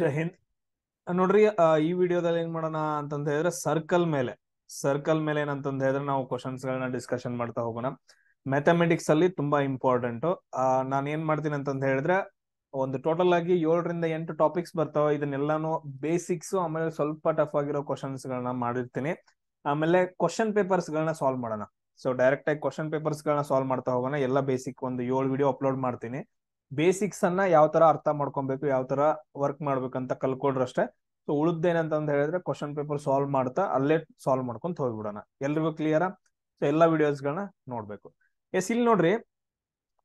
ಜೈ ಹಿಂದ್ ನೋಡ್ರಿ ಈ ವಿಡಿಯೋದಲ್ಲಿ ಏನ್ ಮಾಡೋಣ ಅಂತಂದ ಹೇಳಿದ್ರೆ ಸರ್ಕಲ್ ಮೇಲೆ ಸರ್ಕಲ್ ಮೇಲೆ ಏನಂತಂದ ಹೇಳಿದ್ರೆ ನಾವು ಕ್ವಶನ್ಸ್ ಗಳನ್ನ ಡಿಸ್ಕಷನ್ ಮಾಡ್ತಾ ಹೋಗೋಣ ಮ್ಯಾಥಮೆಟಿಕ್ಸ್ ಅಲ್ಲಿ ತುಂಬಾ ಇಂಪಾರ್ಟೆಂಟ್ ನಾನು ಏನ್ ಮಾಡ್ತೀನಿ ಅಂತಂದ ಹೇಳಿದ್ರೆ ಒಂದು ಟೋಟಲ್ ಆಗಿ ಏಳರಿಂದ ಎಂಟು ಟಾಪಿಕ್ಸ್ ಬರ್ತಾವ ಇದನ್ನೆಲ್ಲಾನು ಬೇಸಿಕ್ಸ್ ಆಮೇಲೆ ಸ್ವಲ್ಪ ಟಫ್ ಆಗಿರೋ ಕ್ವಶನ್ಸ್ ಗಳನ್ನ ಮಾಡಿರ್ತೀನಿ ಆಮೇಲೆ ಕ್ವಶನ್ ಪೇಪರ್ಸ್ ಗಳನ್ನ ಸಾಲ್ವ್ ಮಾಡೋಣ ಸೊ ಡೈರೆಕ್ಟ್ ಆಗಿ ಕ್ವಶನ್ ಪೇಪರ್ಸ್ ಗಳನ್ನ ಸಾಲ್ವ್ ಮಾಡ್ತಾ ಹೋಗೋಣ ಎಲ್ಲ ಬೇಸಿಕ್ ಒಂದು ಏಳು ವಿಡಿಯೋ ಅಪ್ಲೋಡ್ ಮಾಡ್ತೀನಿ ಬೇಸಿಕ್ಸ್ ಅನ್ನ ಯಾವ ತರ ಅರ್ಥ ಮಾಡ್ಕೊಬೇಕು ಯಾವ ತರ ವರ್ಕ್ ಮಾಡ್ಬೇಕಂತ ಕಲ್ಕೊಡ್ರಷ್ಟೇ ಸೊ ಉಳಿದೇನಂತಂದು ಹೇಳಿದ್ರೆ ಕ್ವಶನ್ ಪೇಪರ್ ಸಾಲ್ವ್ ಮಾಡ್ತಾ ಅಲ್ಲೇ ಸಾಲ್ವ್ ಮಾಡ್ಕೊಂತ ಹೋಗ್ಬಿಡೋಣ ಎಲ್ರಿಗೂ ಕ್ಲಿಯರಾ ಸೊ ವಿಡಿಯೋಸ್ ವಿಡಿಯೋಸ್ಗಳನ್ನ ನೋಡ್ಬೇಕು ಎಸ್ ಇಲ್ಲಿ ನೋಡ್ರಿ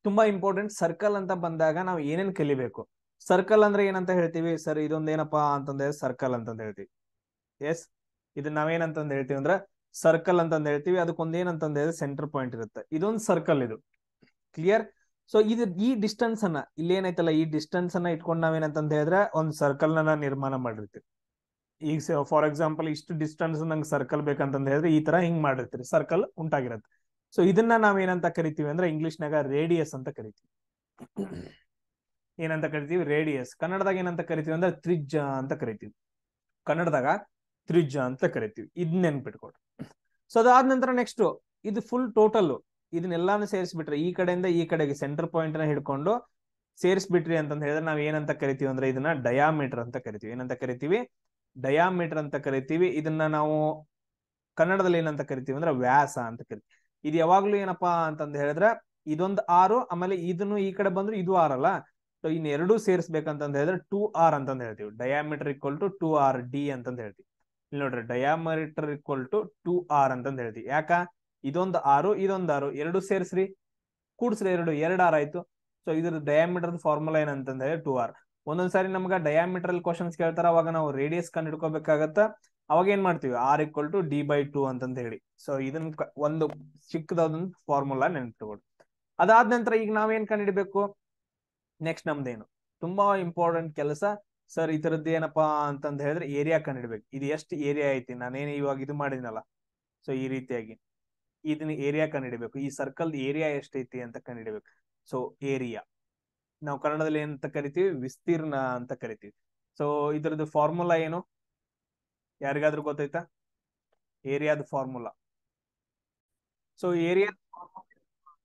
ತುಂಬಾ ಇಂಪಾರ್ಟೆಂಟ್ ಸರ್ಕಲ್ ಅಂತ ಬಂದಾಗ ನಾವು ಏನೇನ್ ಕಲಿಬೇಕು ಸರ್ಕಲ್ ಅಂದ್ರೆ ಏನಂತ ಹೇಳ್ತೀವಿ ಸರ್ ಇದೊಂದೇನಪ್ಪಾ ಅಂತಂದ್ರೆ ಸರ್ಕಲ್ ಅಂತಂದ ಹೇಳ್ತೀವಿ ಎಸ್ ಇದು ನಾವೇನಂತಂದ ಹೇಳ್ತೀವಿ ಅಂದ್ರೆ ಸರ್ಕಲ್ ಅಂತಂದ್ ಹೇಳ್ತೀವಿ ಅದಕ್ಕೊಂದೇನಂತಂದ್ರೆ ಹೇಳಿದ್ರೆ ಸೆಂಟರ್ ಪಾಯಿಂಟ್ ಇರುತ್ತೆ ಇದೊಂದು ಸರ್ಕಲ್ ಇದು ಕ್ಲಿಯರ್ ಸೊ ಇದು ಈ ಡಿಸ್ಟೆನ್ಸ್ ಅನ್ನ ಇಲ್ಲೇನೈತಲ್ಲ ಈ ಡಿಸ್ಟೆನ್ಸ್ ಅನ್ನ ಇಟ್ಕೊಂಡು ನಾವೇನಂತ ಹೇಳಿದ್ರೆ ಒಂದು ಸರ್ಕಲ್ ನ ನಿರ್ಮಾಣ ಮಾಡಿರ್ತೀವಿ ಈಗ ಫಾರ್ ಎಕ್ಸಾಂಪಲ್ ಇಷ್ಟು ಡಿಸ್ಟೆನ್ಸ್ ನಂಗೆ ಸರ್ಕಲ್ ಬೇಕಂತ ಹೇಳಿದ್ರೆ ಈ ತರ ಹಿಂಗ್ ಮಾಡಿರ್ತೀರಿ ಸರ್ಕಲ್ ಉಂಟಾಗಿರತ್ತೆ ಸೊ ಇದನ್ನ ನಾವೇನಂತ ಕರಿತೀವಿ ಅಂದ್ರೆ ಇಂಗ್ಲಿಷ್ನಾಗ ರೇಡಿಯಸ್ ಅಂತ ಕರಿತೀವಿ ಏನಂತ ಕರಿತೀವಿ ರೇಡಿಯಸ್ ಕನ್ನಡದಾಗ ಏನಂತ ಕರಿತೀವಿ ಅಂದ್ರೆ ತ್ರಿಜ್ಜ ಅಂತ ಕರಿತೀವಿ ಕನ್ನಡದಾಗ ತ್ರಿಜ್ಜ ಅಂತ ಕರಿತೀವಿ ಇದ್ ನೆನ್ಪಿಟ್ಕೊಡ್ರಿ ಸೊ ಅದಾದ ನಂತರ ನೆಕ್ಸ್ಟ್ ಇದು ಫುಲ್ ಟೋಟಲ್ ಇದನ್ನೆಲ್ಲಾನು ಸೇರಿಸ್ಬಿಟ್ರೆ ಈ ಕಡೆಯಿಂದ ಈ ಕಡೆಗೆ ಸೆಂಟರ್ ಪಾಯಿಂಟ್ ನ ಹಿಡ್ಕೊಂಡು ಸೇರಿಸ್ಬಿಟ್ರಿ ಅಂತ ಹೇಳಿದ್ರೆ ನಾವ್ ಏನಂತ ಕರಿತೀವಿ ಅಂದ್ರೆ ಇದನ್ನ ಡಯಾಮೀಟರ್ ಅಂತ ಕರಿತೀವಿ ಏನಂತ ಕರಿತೀವಿ ಡಯಾಮೀಟರ್ ಅಂತ ಕರಿತೀವಿ ಇದನ್ನ ನಾವು ಕನ್ನಡದಲ್ಲಿ ಏನಂತ ಕರಿತೀವಿ ಅಂದ್ರೆ ವ್ಯಾಸ ಅಂತ ಕರಿತೀವಿ ಇದು ಯಾವಾಗ್ಲೂ ಏನಪ್ಪಾ ಅಂತಂದ ಹೇಳಿದ್ರೆ ಇದೊಂದು ಆರು ಆಮೇಲೆ ಇದನ್ನು ಈ ಕಡೆ ಬಂದ್ರು ಇದು ಅಲ್ಲ ಸೊ ಇನ್ ಎರಡು ಸೇರಿಸ್ಬೇಕಂತಂದ್ ಹೇಳಿದ್ರೆ ಟೂ ಆರ್ ಅಂತ ಹೇಳ್ತೀವಿ diameter equal to two R D ಅಂತ ಹೇಳ್ತೀವಿ ಇಲ್ಲಿ ನೋಡ್ರಿ diameter equal to two R ಅಂತ ಹೇಳ್ತೀವಿ ಯಾಕ ಇದೊಂದು ಆರು ಇದೊಂದು ಆರು ಎರಡು ಸೇರಿಸ್ರಿ ಕೂಡ್ಸ್ರಿ ಎರಡು ಎರಡು ಆರ್ ಆಯ್ತು ಸೊ ಇದ್ರ ಡಯಾಮೀಟರ್ ಫಾರ್ಮುಲಾ ಏನಂತಂದ್ರೆ ಟೂ ಆರ್ ಒಂದೊಂದ್ಸಾರಿ ನಮ್ಗೆ ಅಲ್ಲಿ ಕ್ವಶನ್ಸ್ ಕೇಳ್ತಾರ ಅವಾಗ ನಾವು ರೇಡಿಯಸ್ ಕಂಡು ಹಿಡ್ಕೋಬೇಕಾಗತ್ತ ಅವಾಗ ಏನ್ ಮಾಡ್ತೀವಿ R equal to D by two ಅಂತ ಹೇಳಿ ಸೊ ಇದನ್ನ ಒಂದು ಚಿಕ್ಕದಾದೊಂದು ಫಾರ್ಮುಲಾ ನೆನ್ಪಿಟ್ಕೊಡು ಅದಾದ ನಂತರ ಈಗ ನಾವೇನ್ ಕಂಡಿಡ್ಬೇಕು ನೆಕ್ಸ್ಟ್ ನಮ್ದೇನು ತುಂಬಾ ಇಂಪಾರ್ಟೆಂಟ್ ಕೆಲಸ ಸರ್ ಈ ತರದ್ದು ಏನಪ್ಪಾ ಅಂತಂದ ಹೇಳಿದ್ರೆ ಏರಿಯಾ ಹಿಡಬೇಕು ಇದು ಎಷ್ಟು ಏರಿಯಾ ಐತಿ ನಾನೇನು ಇವಾಗ ಇದು ಮಾಡಿದ್ನಲ್ಲ ಸೊ ಈ ರೀತಿಯಾಗಿ ಇದನ್ನ ಏರಿಯಾ ಹಿಡಬೇಕು ಈ ಸರ್ಕಲ್ ಏರಿಯಾ ಎಷ್ಟೈತಿ ಅಂತ ಹಿಡಬೇಕು ಸೊ ಏರಿಯಾ ನಾವು ಕನ್ನಡದಲ್ಲಿ ಏನಂತ ಕರಿತೀವಿ ವಿಸ್ತೀರ್ಣ ಅಂತ ಕರಿತೀವಿ ಸೊ ಇದರದ್ದು ಫಾರ್ಮುಲಾ ಏನು ಯಾರಿಗಾದ್ರೂ ಗೊತ್ತೈತಾ ಏರಿಯಾದ ಫಾರ್ಮುಲಾ ಸೊ ಏರಿಯಾದ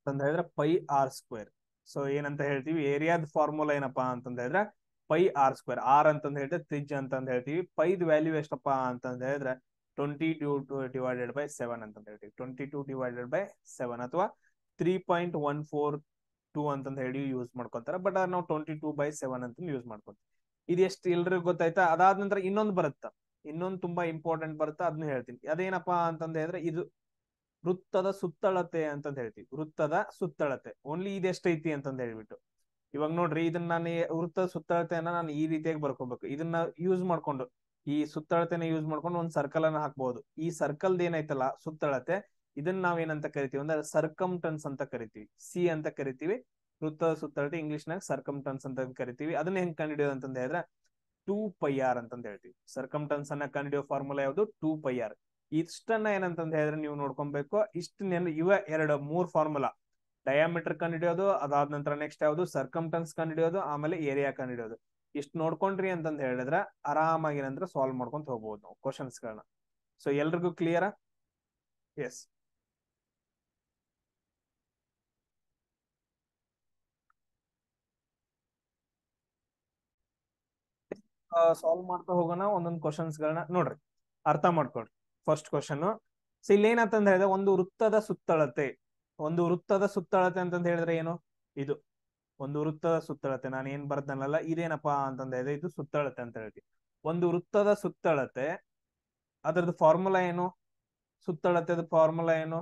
ಅಂತ ಹೇಳಿದ್ರೆ ಪೈ ಆರ್ ಸ್ಕ್ವೇರ್ ಸೊ ಏನಂತ ಹೇಳ್ತೀವಿ ಏರಿಯಾದ ಫಾರ್ಮುಲಾ ಏನಪ್ಪಾ ಅಂತಂದ ಹೇಳಿದ್ರೆ ಪೈ ಆರ್ ಸ್ಕ್ವೇರ್ ಆರ್ ಅಂತಂದ ಹೇಳಿದ್ರೆ ತ್ರಿಜ್ ಅಂತಂದ ಹೇಳ್ತೀವಿ ಪೈದ್ ವ್ಯಾಲ್ಯೂ ಎಷ್ಟಪ್ಪಾ ಅಂತಂದ ಹೇಳಿದ್ರೆ twenty two divided by seven ಅಂತ ಹೇಳ್ತೀವಿ twenty two divided by seven ಅಥವಾ three point one four two ಅಂತ ಹೇಳಿ ಯೂಸ್ ಮಾಡ್ಕೊತಾರೆ ಬಟ್ ನಾವು ಟ್ವೆಂಟಿ ಟೂ ಬೈ ಸೆವೆನ್ ಅಂತ ಯೂಸ್ ಮಾಡ್ಕೊತೀವಿ ಇದು ಎಷ್ಟು ಎಲ್ರಿಗೂ ಗೊತ್ತಾಯ್ತಾ ಅದಾದ ನಂತರ ಇನ್ನೊಂದು ಬರುತ್ತೆ ಇನ್ನೊಂದು ತುಂಬಾ ಇಂಪಾರ್ಟೆಂಟ್ ಬರುತ್ತೆ ಅದನ್ನ ಹೇಳ್ತೀನಿ ಅದೇನಪ್ಪಾ ಅಂತಂದ ಹೇಳಿದ್ರೆ ಇದು ವೃತ್ತದ ಸುತ್ತಳತೆ ಅಂತ ಹೇಳ್ತೀವಿ ವೃತ್ತದ ಸುತ್ತಳತೆ ಓನ್ಲಿ ಐತಿ ಅಂತಂದ ಹೇಳ್ಬಿಟ್ಟು ಇವಾಗ ನೋಡ್ರಿ ಇದನ್ನ ನಾನು ವೃತ್ತದ ಸುತ್ತಳತೆಯನ್ನ ನಾನು ಈ ರೀತಿಯಾಗಿ ಬರ್ಕೊಬೇಕು ಇದನ್ನ ಯೂಸ್ ಮಾಡ್ಕೊಂಡು ಈ ಸುತ್ತಳತೆನ ಯೂಸ್ ಮಾಡ್ಕೊಂಡು ಒಂದು ಸರ್ಕಲ್ ಅನ್ನ ಹಾಕ್ಬಹುದು ಈ ಸರ್ಕಲ್ ಏನೈತಲ್ಲ ಸುತ್ತಳತೆ ಇದನ್ನ ನಾವ್ ಏನಂತ ಕರಿತೀವಿ ಅಂದ್ರೆ ಟನ್ಸ್ ಅಂತ ಕರಿತೀವಿ ಸಿ ಅಂತ ಕರಿತೀವಿ ವೃತ್ತದ ಸುತ್ತಳತೆ ಇಂಗ್ಲಿಷ್ ನಾಗ ಟನ್ಸ್ ಅಂತ ಕರಿತೀವಿ ಅದನ್ನ ಹೆಂಗ್ ಕಂಡು ಅಂತಂದ ಹೇಳಿದ್ರೆ ಟೂ ಪೈ ಆರ್ ಅಂತಂದ ಹೇಳ್ತೀವಿ ಟನ್ಸ್ ಅನ್ನ ಕಂಡು ಫಾರ್ಮುಲಾ ಯಾವುದು ಟೂ ಪೈ ಆರ್ ಇಷ್ಟನ್ನ ಏನಂತಂದ ಹೇಳಿದ್ರೆ ನೀವು ನೋಡ್ಕೊಬೇಕು ಇಷ್ಟ ಇವ ಎರಡು ಮೂರ್ ಫಾರ್ಮುಲಾ ಡಯಾಮೀಟರ್ ಕಂಡು ಹಿಡಿಯೋದು ಅದಾದ ನಂತರ ನೆಕ್ಸ್ಟ್ ಯಾವುದು ಟನ್ಸ್ ಕಂಡು ಹಿಡಿಯೋದು ಆಮೇಲೆ ಏರಿಯಾ ಕಂಡು ಹಿಡಿಯೋದು ಇಷ್ಟ್ ನೋಡ್ಕೊಂಡ್ರಿ ಅಂತಂದ್ ಹೇಳಿದ್ರೆ ಆರಾಮಾಗಿ ಏನಂದ್ರೆ ಸಾಲ್ವ್ ಮಾಡ್ಕೊಂತ ಹೋಗ್ಬೋದು ನಾವು ಕ್ವಶನ್ಸ್ ಗಳನ್ನ ಸೊ ಎಲ್ರಿಗೂ ಕ್ಲಿಯರಾ ಎಸ್ ಸಾಲ್ವ್ ಮಾಡ್ತಾ ಹೋಗೋಣ ಒಂದೊಂದು ಕ್ವಶನ್ಸ್ ನೋಡ್ರಿ ಅರ್ಥ ಮಾಡ್ಕೊಳ್ರಿ ಫಸ್ಟ್ ಕ್ವಶನ್ ಸೊ ಇಲ್ಲಿ ಏನಂತಂದ್ರೆ ಒಂದು ವೃತ್ತದ ಸುತ್ತಳತೆ ಒಂದು ವೃತ್ತದ ಸುತ್ತಳತೆ ಅಂತ ಹೇಳಿದ್ರೆ ಏನು ಇದು ಒಂದು ವೃತ್ತದ ಸುತ್ತಳತೆ ನಾನು ಏನ್ ಬರ್ದನಲ್ಲ ಇದೇನಪ್ಪಾ ಅಂತಂದ್ರೆ ಇದು ಸುತ್ತಳತೆ ಅಂತ ಹೇಳ್ತೀವಿ ಒಂದು ವೃತ್ತದ ಸುತ್ತಳತೆ ಅದರದ್ದು ಫಾರ್ಮುಲಾ ಏನು ಸುತ್ತಳತೆದ ಫಾರ್ಮುಲಾ ಏನು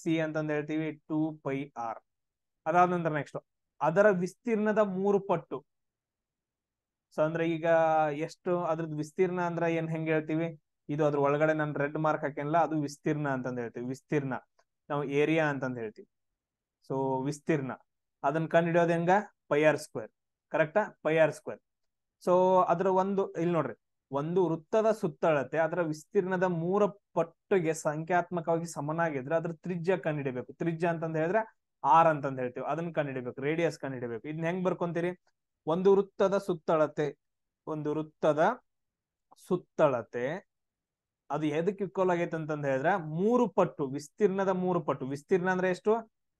ಸಿ ಅಂತಂದ ಹೇಳ್ತೀವಿ ಟೂ ಪೈ ಆರ್ ಅದಾದ ನಂತರ ನೆಕ್ಸ್ಟ್ ಅದರ ವಿಸ್ತೀರ್ಣದ ಮೂರು ಪಟ್ಟು ಸೊ ಅಂದ್ರೆ ಈಗ ಎಷ್ಟು ಅದ್ರದ್ದು ವಿಸ್ತೀರ್ಣ ಅಂದ್ರೆ ಏನ್ ಹೆಂಗ್ ಹೇಳ್ತೀವಿ ಇದು ಅದ್ರ ಒಳಗಡೆ ನಾನು ರೆಡ್ ಮಾರ್ಕ್ ಹಾಕೇನಲ್ಲ ಅದು ವಿಸ್ತೀರ್ಣ ಅಂತಂದ ಹೇಳ್ತೀವಿ ವಿಸ್ತೀರ್ಣ ನಾವು ಏರಿಯಾ ಅಂತಂದ ಹೇಳ್ತೀವಿ ಸೊ ವಿಸ್ತೀರ್ಣ ಅದನ್ನ ಕಂಡು ಹಿಡಿಯೋದು ಹೆಂಗ ಪೈಆರ್ ಸ್ಕ್ವೇರ್ ಕರೆಕ್ಟಾ ಪೈಆರ್ ಸ್ಕ್ವೇರ್ ಸೊ ಅದ್ರ ಒಂದು ಇಲ್ಲಿ ನೋಡ್ರಿ ಒಂದು ವೃತ್ತದ ಸುತ್ತಳತೆ ಅದರ ವಿಸ್ತೀರ್ಣದ ಮೂರ ಪಟ್ಟಿಗೆ ಸಂಖ್ಯಾತ್ಮಕವಾಗಿ ಸಮನಾಗಿದ್ರೆ ಅದ್ರ ತ್ರಿಜ್ಯ ಕಂಡಿಡಿಬೇಕು ತ್ರಿಜ್ಯ ಅಂತಂದ ಹೇಳಿದ್ರೆ ಆರ್ ಅಂತ ಹೇಳ್ತೀವಿ ಅದನ್ನ ಕಂಡಿಡಿಬೇಕು ರೇಡಿಯಸ್ ಕಂಡಿಡಿಬೇಕು ಇದನ್ನ ಹೆಂಗ್ ಬರ್ಕೊಂತೀರಿ ಒಂದು ವೃತ್ತದ ಸುತ್ತಳತೆ ಒಂದು ವೃತ್ತದ ಸುತ್ತಳತೆ ಅದು ಎದಕ್ಕೆ ಇಕ್ಕೋಲಾಗೈತೆ ಆಗೈತೆ ಹೇಳಿದ್ರೆ ಮೂರು ಪಟ್ಟು ವಿಸ್ತೀರ್ಣದ ಮೂರು ಪಟ್ಟು ವಿಸ್ತೀರ್ಣ ಅಂದ್ರೆ ಎಷ್ಟು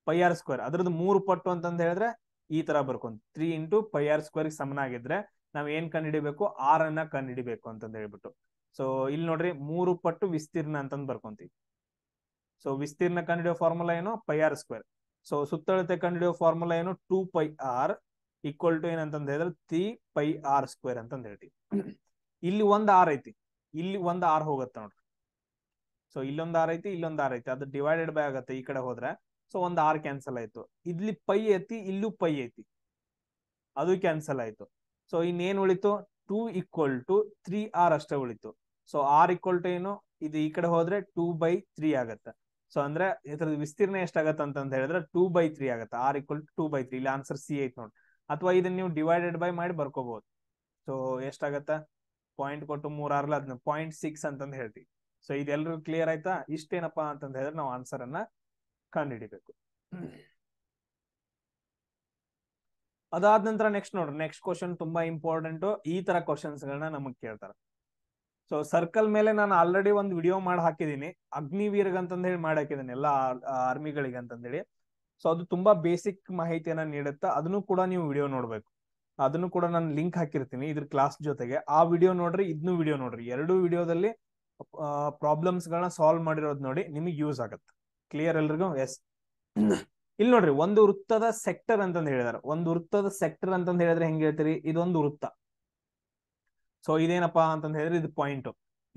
ಪೈ ಆರ್ ಸ್ಕ್ವೇರ್ ಅದ್ರದ್ದು ಮೂರು ಪಟ್ಟು ಅಂತಂದ ಹೇಳಿದ್ರೆ ಈ ತರ ಬರ್ಕೊಂತ three into pi R square ಸಮನಾಗಿದ್ರೆ ನಾವ್ ಏನ್ ಕಂಡು ಹಿಡಿಬೇಕು ಆರ್ ಅನ್ನ ಕಂಡು ಹಿಡಿಬೇಕು ಅಂತಂದ್ ಹೇಳ್ಬಿಟ್ಟು ಸೊ ಇಲ್ಲಿ ನೋಡ್ರಿ ಮೂರು ಪಟ್ಟು ವಿಸ್ತೀರ್ಣ ಅಂತಂದ್ ಬರ್ಕೊಂತೀವಿ ಸೊ ವಿಸ್ತೀರ್ಣ ಕಂಡುಹಿಡಿಯೋ ಫಾರ್ಮುಲಾ ಏನು ಪೈ ಆರ್ ಸ್ಕ್ವೇರ್ ಸೊ ಸುತ್ತಳತೆ ಕಂಡುಹಿಡಿಯೋ ಫಾರ್ಮುಲಾ ಏನು two pi R equal to ಏನಂತಂದ ಹೇಳಿದ್ರೆ ತ್ರೀ ಪೈ ಆರ್ ಸ್ಕ್ವೇರ್ ಅಂತಂದ ಹೇಳ್ತೀವಿ ಇಲ್ಲಿ ಒಂದ್ ಆರ್ ಐತಿ ಇಲ್ಲಿ ಒಂದ್ ಆರ್ ಹೋಗುತ್ತೆ ನೋಡ್ರಿ ಸೊ ಇಲ್ಲೊಂದ್ ಆರ್ ಐತಿ ಇಲ್ಲೊಂದ್ ಆರ್ ಐತಿ ಅದು ಡಿವೈಡೆಡ್ ಬೈ ಆಗತ್ತೆ ಈ ಕಡೆ ಹೋದ್ರೆ ಸೊ ಒಂದ್ ಆರ್ ಕ್ಯಾನ್ಸಲ್ ಆಯ್ತು ಇಲ್ಲಿ ಪೈ ಐತಿ ಇಲ್ಲೂ ಪೈ ಐತಿ ಅದು ಕ್ಯಾನ್ಸಲ್ ಆಯ್ತು ಸೊ ಇನ್ನೇನು ಉಳಿತು two equal to three R ಅಷ್ಟೇ ಉಳಿತು ಸೊ ಆರ್ ಈಕ್ವಲ್ ಟು ಏನು ಇದು ಈ ಕಡೆ ಹೋದ್ರೆ ಟೂ ಬೈ ತ್ರೀ ಆಗತ್ತೆ ಸೊ ಅಂದ್ರೆ ಇದ್ರದ್ದು ವಿಸ್ತೀರ್ಣ ಎಷ್ಟಾಗತ್ತೆ ಅಂತ ಹೇಳಿದ್ರೆ ಟೂ ಬೈ ತ್ರೀ ಆಗತ್ತೆ R equal to two by three ಇಲ್ಲಿ ಆನ್ಸರ್ ಸಿ ಐತ್ ನೋಡಿ ಅಥವಾ ಇದನ್ನ ನೀವು ಡಿವೈಡೆಡ್ ಬೈ ಮಾಡಿ ಬರ್ಕೋಬಹುದು ಸೊ ಎಷ್ಟಾಗತ್ತೆ ಪಾಯಿಂಟ್ ಕೊಟ್ಟು ಮೂರಾರ್ಲ ಅದನ್ನ ಪಾಯಿಂಟ್ ಸಿಕ್ಸ್ ಅಂತಂದು ಹೇಳ್ತೀವಿ ಸೊ ಇದೆಲ್ಲರೂ ಕ್ಲಿಯರ್ ಆಯ್ತಾ ಇಷ್ಟೇನಪ್ಪ ಅಂತ ಹೇಳಿದ್ರೆ ನಾವು ಆನ್ಸರ್ ಅನ್ನ ಹಿಡಿಬೇಕು ಅದಾದ ನಂತರ ನೆಕ್ಸ್ಟ್ ನೋಡ್ರಿ ನೆಕ್ಸ್ಟ್ ಕ್ವಶನ್ ತುಂಬಾ ಇಂಪಾರ್ಟೆಂಟ್ ಈ ತರ ಕ್ವಶನ್ಸ್ ಗಳನ್ನ ನಮಗ್ ಕೇಳ್ತಾರೆ ಸೊ ಸರ್ಕಲ್ ಮೇಲೆ ನಾನು ಆಲ್ರೆಡಿ ಒಂದು ವಿಡಿಯೋ ಮಾಡಿ ಹಾಕಿದೀನಿ ಅಗ್ನಿವೀರ್ಗ್ ಅಂತಂದ ಹೇಳಿ ಮಾಡಿ ಹಾಕಿದೀನಿ ಎಲ್ಲಾ ಆರ್ಮಿಗಳಿಗೆ ಅಂತಂದೇಳಿ ಸೊ ಅದು ತುಂಬಾ ಬೇಸಿಕ್ ಮಾಹಿತಿಯನ್ನ ನೀಡುತ್ತೆ ಅದನ್ನು ಕೂಡ ನೀವು ವಿಡಿಯೋ ನೋಡ್ಬೇಕು ಅದನ್ನು ಕೂಡ ನಾನು ಲಿಂಕ್ ಹಾಕಿರ್ತೀನಿ ಇದ್ರ ಕ್ಲಾಸ್ ಜೊತೆಗೆ ಆ ವಿಡಿಯೋ ನೋಡ್ರಿ ಇದನ್ನು ವಿಡಿಯೋ ನೋಡ್ರಿ ಎರಡು ವಿಡಿಯೋದಲ್ಲಿ ಪ್ರಾಬ್ಲಮ್ಸ್ ಗಳನ್ನ ಸಾಲ್ವ್ ಮಾಡಿರೋದು ನೋಡಿ ನಿಮಗೆ ಯೂಸ್ ಆಗುತ್ತೆ ಕ್ಲಿಯರ್ ಎಲ್ರಿಗೂ ಎಸ್ ಇಲ್ಲಿ ನೋಡ್ರಿ ಒಂದು ವೃತ್ತದ ಸೆಕ್ಟರ್ ಅಂತಂದು ಹೇಳಿದಾರೆ ಒಂದು ವೃತ್ತದ ಸೆಕ್ಟರ್ ಅಂತ ಹೇಳಿದ್ರೆ ಹೆಂಗ್ ಹೇಳ್ತೀರಿ ಇದೊಂದು ವೃತ್ತ ಸೊ ಇದೇನಪ್ಪಾ ಅಂತ ಹೇಳಿದ್ರೆ ಇದು ಪಾಯಿಂಟ್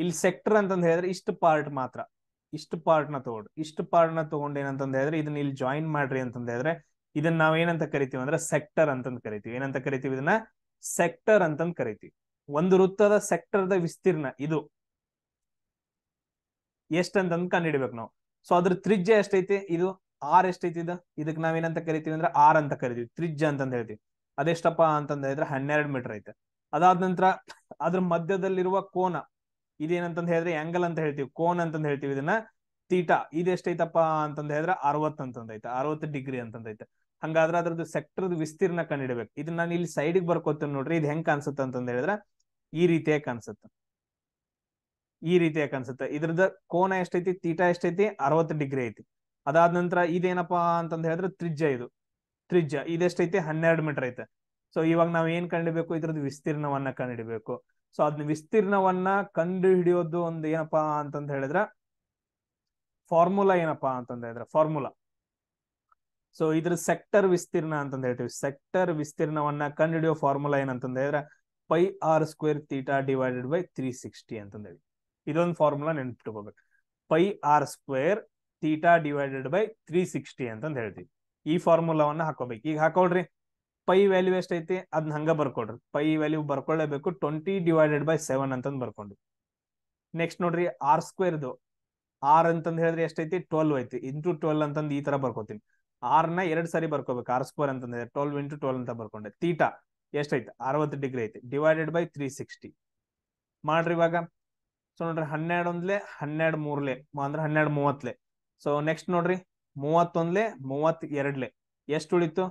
ಇಲ್ಲಿ ಸೆಕ್ಟರ್ ಅಂತ ಹೇಳಿದ್ರೆ ಇಷ್ಟು ಪಾರ್ಟ್ ಮಾತ್ರ ಇಷ್ಟು ಪಾರ್ಟ್ ನ ತಗೊಂಡು ಇಷ್ಟು ಪಾರ್ಟ್ ನ ತಗೊಂಡು ಏನಂತ ಹೇಳಿದ್ರೆ ಇದನ್ನ ಇಲ್ಲಿ ಜಾಯಿನ್ ಮಾಡ್ರಿ ಅಂತಂದ ಹೇಳಿದ್ರೆ ಇದನ್ನ ನಾವ್ ಏನಂತ ಕರಿತೀವಿ ಅಂದ್ರೆ ಸೆಕ್ಟರ್ ಅಂತಂದ್ ಕರಿತೀವಿ ಏನಂತ ಕರಿತೀವಿ ಇದನ್ನ ಸೆಕ್ಟರ್ ಅಂತಂದ್ ಕರಿತೀವಿ ಒಂದು ವೃತ್ತದ ಸೆಕ್ಟರ್ದ ವಿಸ್ತೀರ್ಣ ಇದು ಎಷ್ಟಂತಂದ್ ಕಂಡು ಹಿಡಬೇಕು ನಾವು ಸೊ ಅದ್ರ ತ್ರಿಜ್ಯ ಎಷ್ಟೈತಿ ಇದು ಆರ್ ಎಷ್ಟೈತಿ ಇದು ನಾವ್ ನಾವೇನಂತ ಕರಿತೀವಿ ಅಂದ್ರೆ ಆರ್ ಅಂತ ಕರಿತೀವಿ ತ್ರಿಜ್ಯ ಅಂತ ಹೇಳ್ತೀವಿ ಅದೆಷ್ಟಪ್ಪ ಅಂತಂದ ಹೇಳಿದ್ರೆ ಹನ್ನೆರಡು ಮೀಟರ್ ಐತೆ ಅದಾದ ನಂತರ ಅದ್ರ ಮಧ್ಯದಲ್ಲಿರುವ ಕೋನ ಇದೇನಂತ ಹೇಳಿದ್ರೆ ಎಂಗಲ್ ಅಂತ ಹೇಳ್ತೀವಿ ಕೋನ್ ಅಂತಂದ ಹೇಳ್ತೀವಿ ಇದನ್ನ ತೀಟಾ ಇದೆಷ್ಟೈತಪ್ಪ ಅಂತಂದ ಹೇಳಿದ್ರೆ ಅರವತ್ ಅಂತಂದೈತೆ ಅರವತ್ತು ಡಿಗ್ರಿ ಅಂತಂದೈತೆ ಹಂಗಾದ್ರೆ ಅದ್ರದ್ದು ಸೆಕ್ಟರ್ದ ವಿಸ್ತೀರ್ಣ ಕಂಡಿಡಬೇಕು ಇದನ್ನ ನಾನು ಇಲ್ಲಿ ಸೈಡ್ಗೆ ಬರ್ಕೋತೀನಿ ನೋಡ್ರಿ ಇದು ಹೆಂಗ್ ಕಾಣಿಸುತ್ತೆ ಅಂತಂದ ಹೇಳಿದ್ರೆ ಈ ರೀತಿಯಾಗಿ ಕಾಣಿಸುತ್ತೆ ಈ ರೀತಿ ಯಾಕೆ ಅನ್ಸುತ್ತೆ ಇದ್ರದ ಕೋನ ಎಷ್ಟೈತಿ ತೀಟ ಎಷ್ಟೈತಿ ಅರವತ್ತು ಡಿಗ್ರಿ ಐತಿ ಅದಾದ ನಂತರ ಇದೇನಪ್ಪಾ ಅಂತಂದ್ರೆ ಹೇಳಿದ್ರೆ ತ್ರಿಜ್ಯ ಇದು ತ್ರಿಜ್ಯ ಇದೆಷ್ಟೈತಿ ಹನ್ನೆರಡು ಮೀಟರ್ ಐತೆ ಸೊ ಇವಾಗ ನಾವ್ ಏನ್ ಕಂಡಿಬೇಕು ಇದ್ರದ್ದು ವಿಸ್ತೀರ್ಣವನ್ನ ಕಂಡಿಡಬೇಕು ಸೊ ಅದ್ನ ವಿಸ್ತೀರ್ಣವನ್ನ ಕಂಡು ಹಿಡಿಯೋದು ಒಂದ್ ಏನಪ್ಪಾ ಅಂತಂದ ಹೇಳಿದ್ರೆ ಫಾರ್ಮುಲಾ ಏನಪ್ಪಾ ಅಂತಂದ ಹೇಳಿದ್ರೆ ಫಾರ್ಮುಲಾ ಸೊ ಇದ್ರ ಸೆಕ್ಟರ್ ವಿಸ್ತೀರ್ಣ ಅಂತಂದ ಹೇಳ್ತೀವಿ ಸೆಕ್ಟರ್ ವಿಸ್ತೀರ್ಣವನ್ನ ಕಂಡು ಹಿಡಿಯೋ ಫಾರ್ಮುಲಾ ಏನಂತಂದ್ರೆ ಹೇಳಿದ್ರೆ pi R square theta divided by three sixty ಅಂತಂದೇಳಿ ಇದೊಂದು ಫಾರ್ಮುಲಾ ನೆನ್ಪಿಟ್ಕೋಬೇಕು pi R square theta divided by three sixty ಅಂತಂದು ಹೇಳ್ತೀವಿ ಈ ಫಾರ್ಮುಲಾವನ್ನ ಹಾಕೋಬೇಕು ಈಗ ಹಾಕೊಳ್ರಿ ಪೈ ವ್ಯಾಲ್ಯೂ ಎಷ್ಟೈತಿ ಅದನ್ನ ಹಂಗ ಬರ್ಕೊಳ್ರಿ ಪೈ ವ್ಯಾಲ್ಯೂ ಬರ್ಕೊಳ್ಳೇಬೇಕು ಟ್ವೆಂಟಿ ಡಿವೈಡೆಡ್ ಬೈ ಸೆವೆನ್ ಅಂತಂದು ಬರ್ಕೊಂಡ್ರಿ ನೆಕ್ಸ್ಟ್ ನೋಡ್ರಿ ಆರ್ ಸ್ಕ್ವೇರ್ದು ಆರ್ ಅಂತಂದು ಹೇಳಿದ್ರೆ ಎಷ್ಟೈತಿ ಟ್ವೆಲ್ವ್ ಐತಿ ಇಂಟು ಟ್ವೆಲ್ ಅಂತಂದು ಈ ತರ ಬರ್ಕೋತೀನಿ ಆರ್ ನ ಎರಡ್ ಸಾರಿ ಬರ್ಕೋಬೇಕು ಆರ್ ಸ್ಕ್ವೇರ್ ಅಂತಂದ್ರೆ ಟ್ವೆಲ್ವ್ ಇಂಟು ಟ್ವೆಲ್ ಅಂತ ಬರ್ಕೊಂಡೆ ತೀಟಾ ಎಷ್ಟೈತಿ ಅರವತ್ತು ಡಿಗ್ರಿ ಐತಿ ಡಿವೈಡೆಡ್ ಬೈ ತ್ರೀ ಸಿಕ್ಸ್ಟಿ ಮಾಡ್ರಿ ಇವಾಗ ಸೊ ನೋಡ್ರಿ ಹನ್ನೆರಡೊಂದ್ಲೆ ಹನ್ನೆರಡು ಮೂರ್ಲೆ ಅಂದ್ರೆ ಹನ್ನೆರಡು ಮೂವತ್ಲೆ ಸೊ ನೆಕ್ಸ್ಟ್ ನೋಡ್ರಿ ಮೂವತ್ತೊಂದ್ಲೆ ಮೂವತ್ ಎರಡ್ಲೆ ಎಷ್ಟು ಉಳಿತು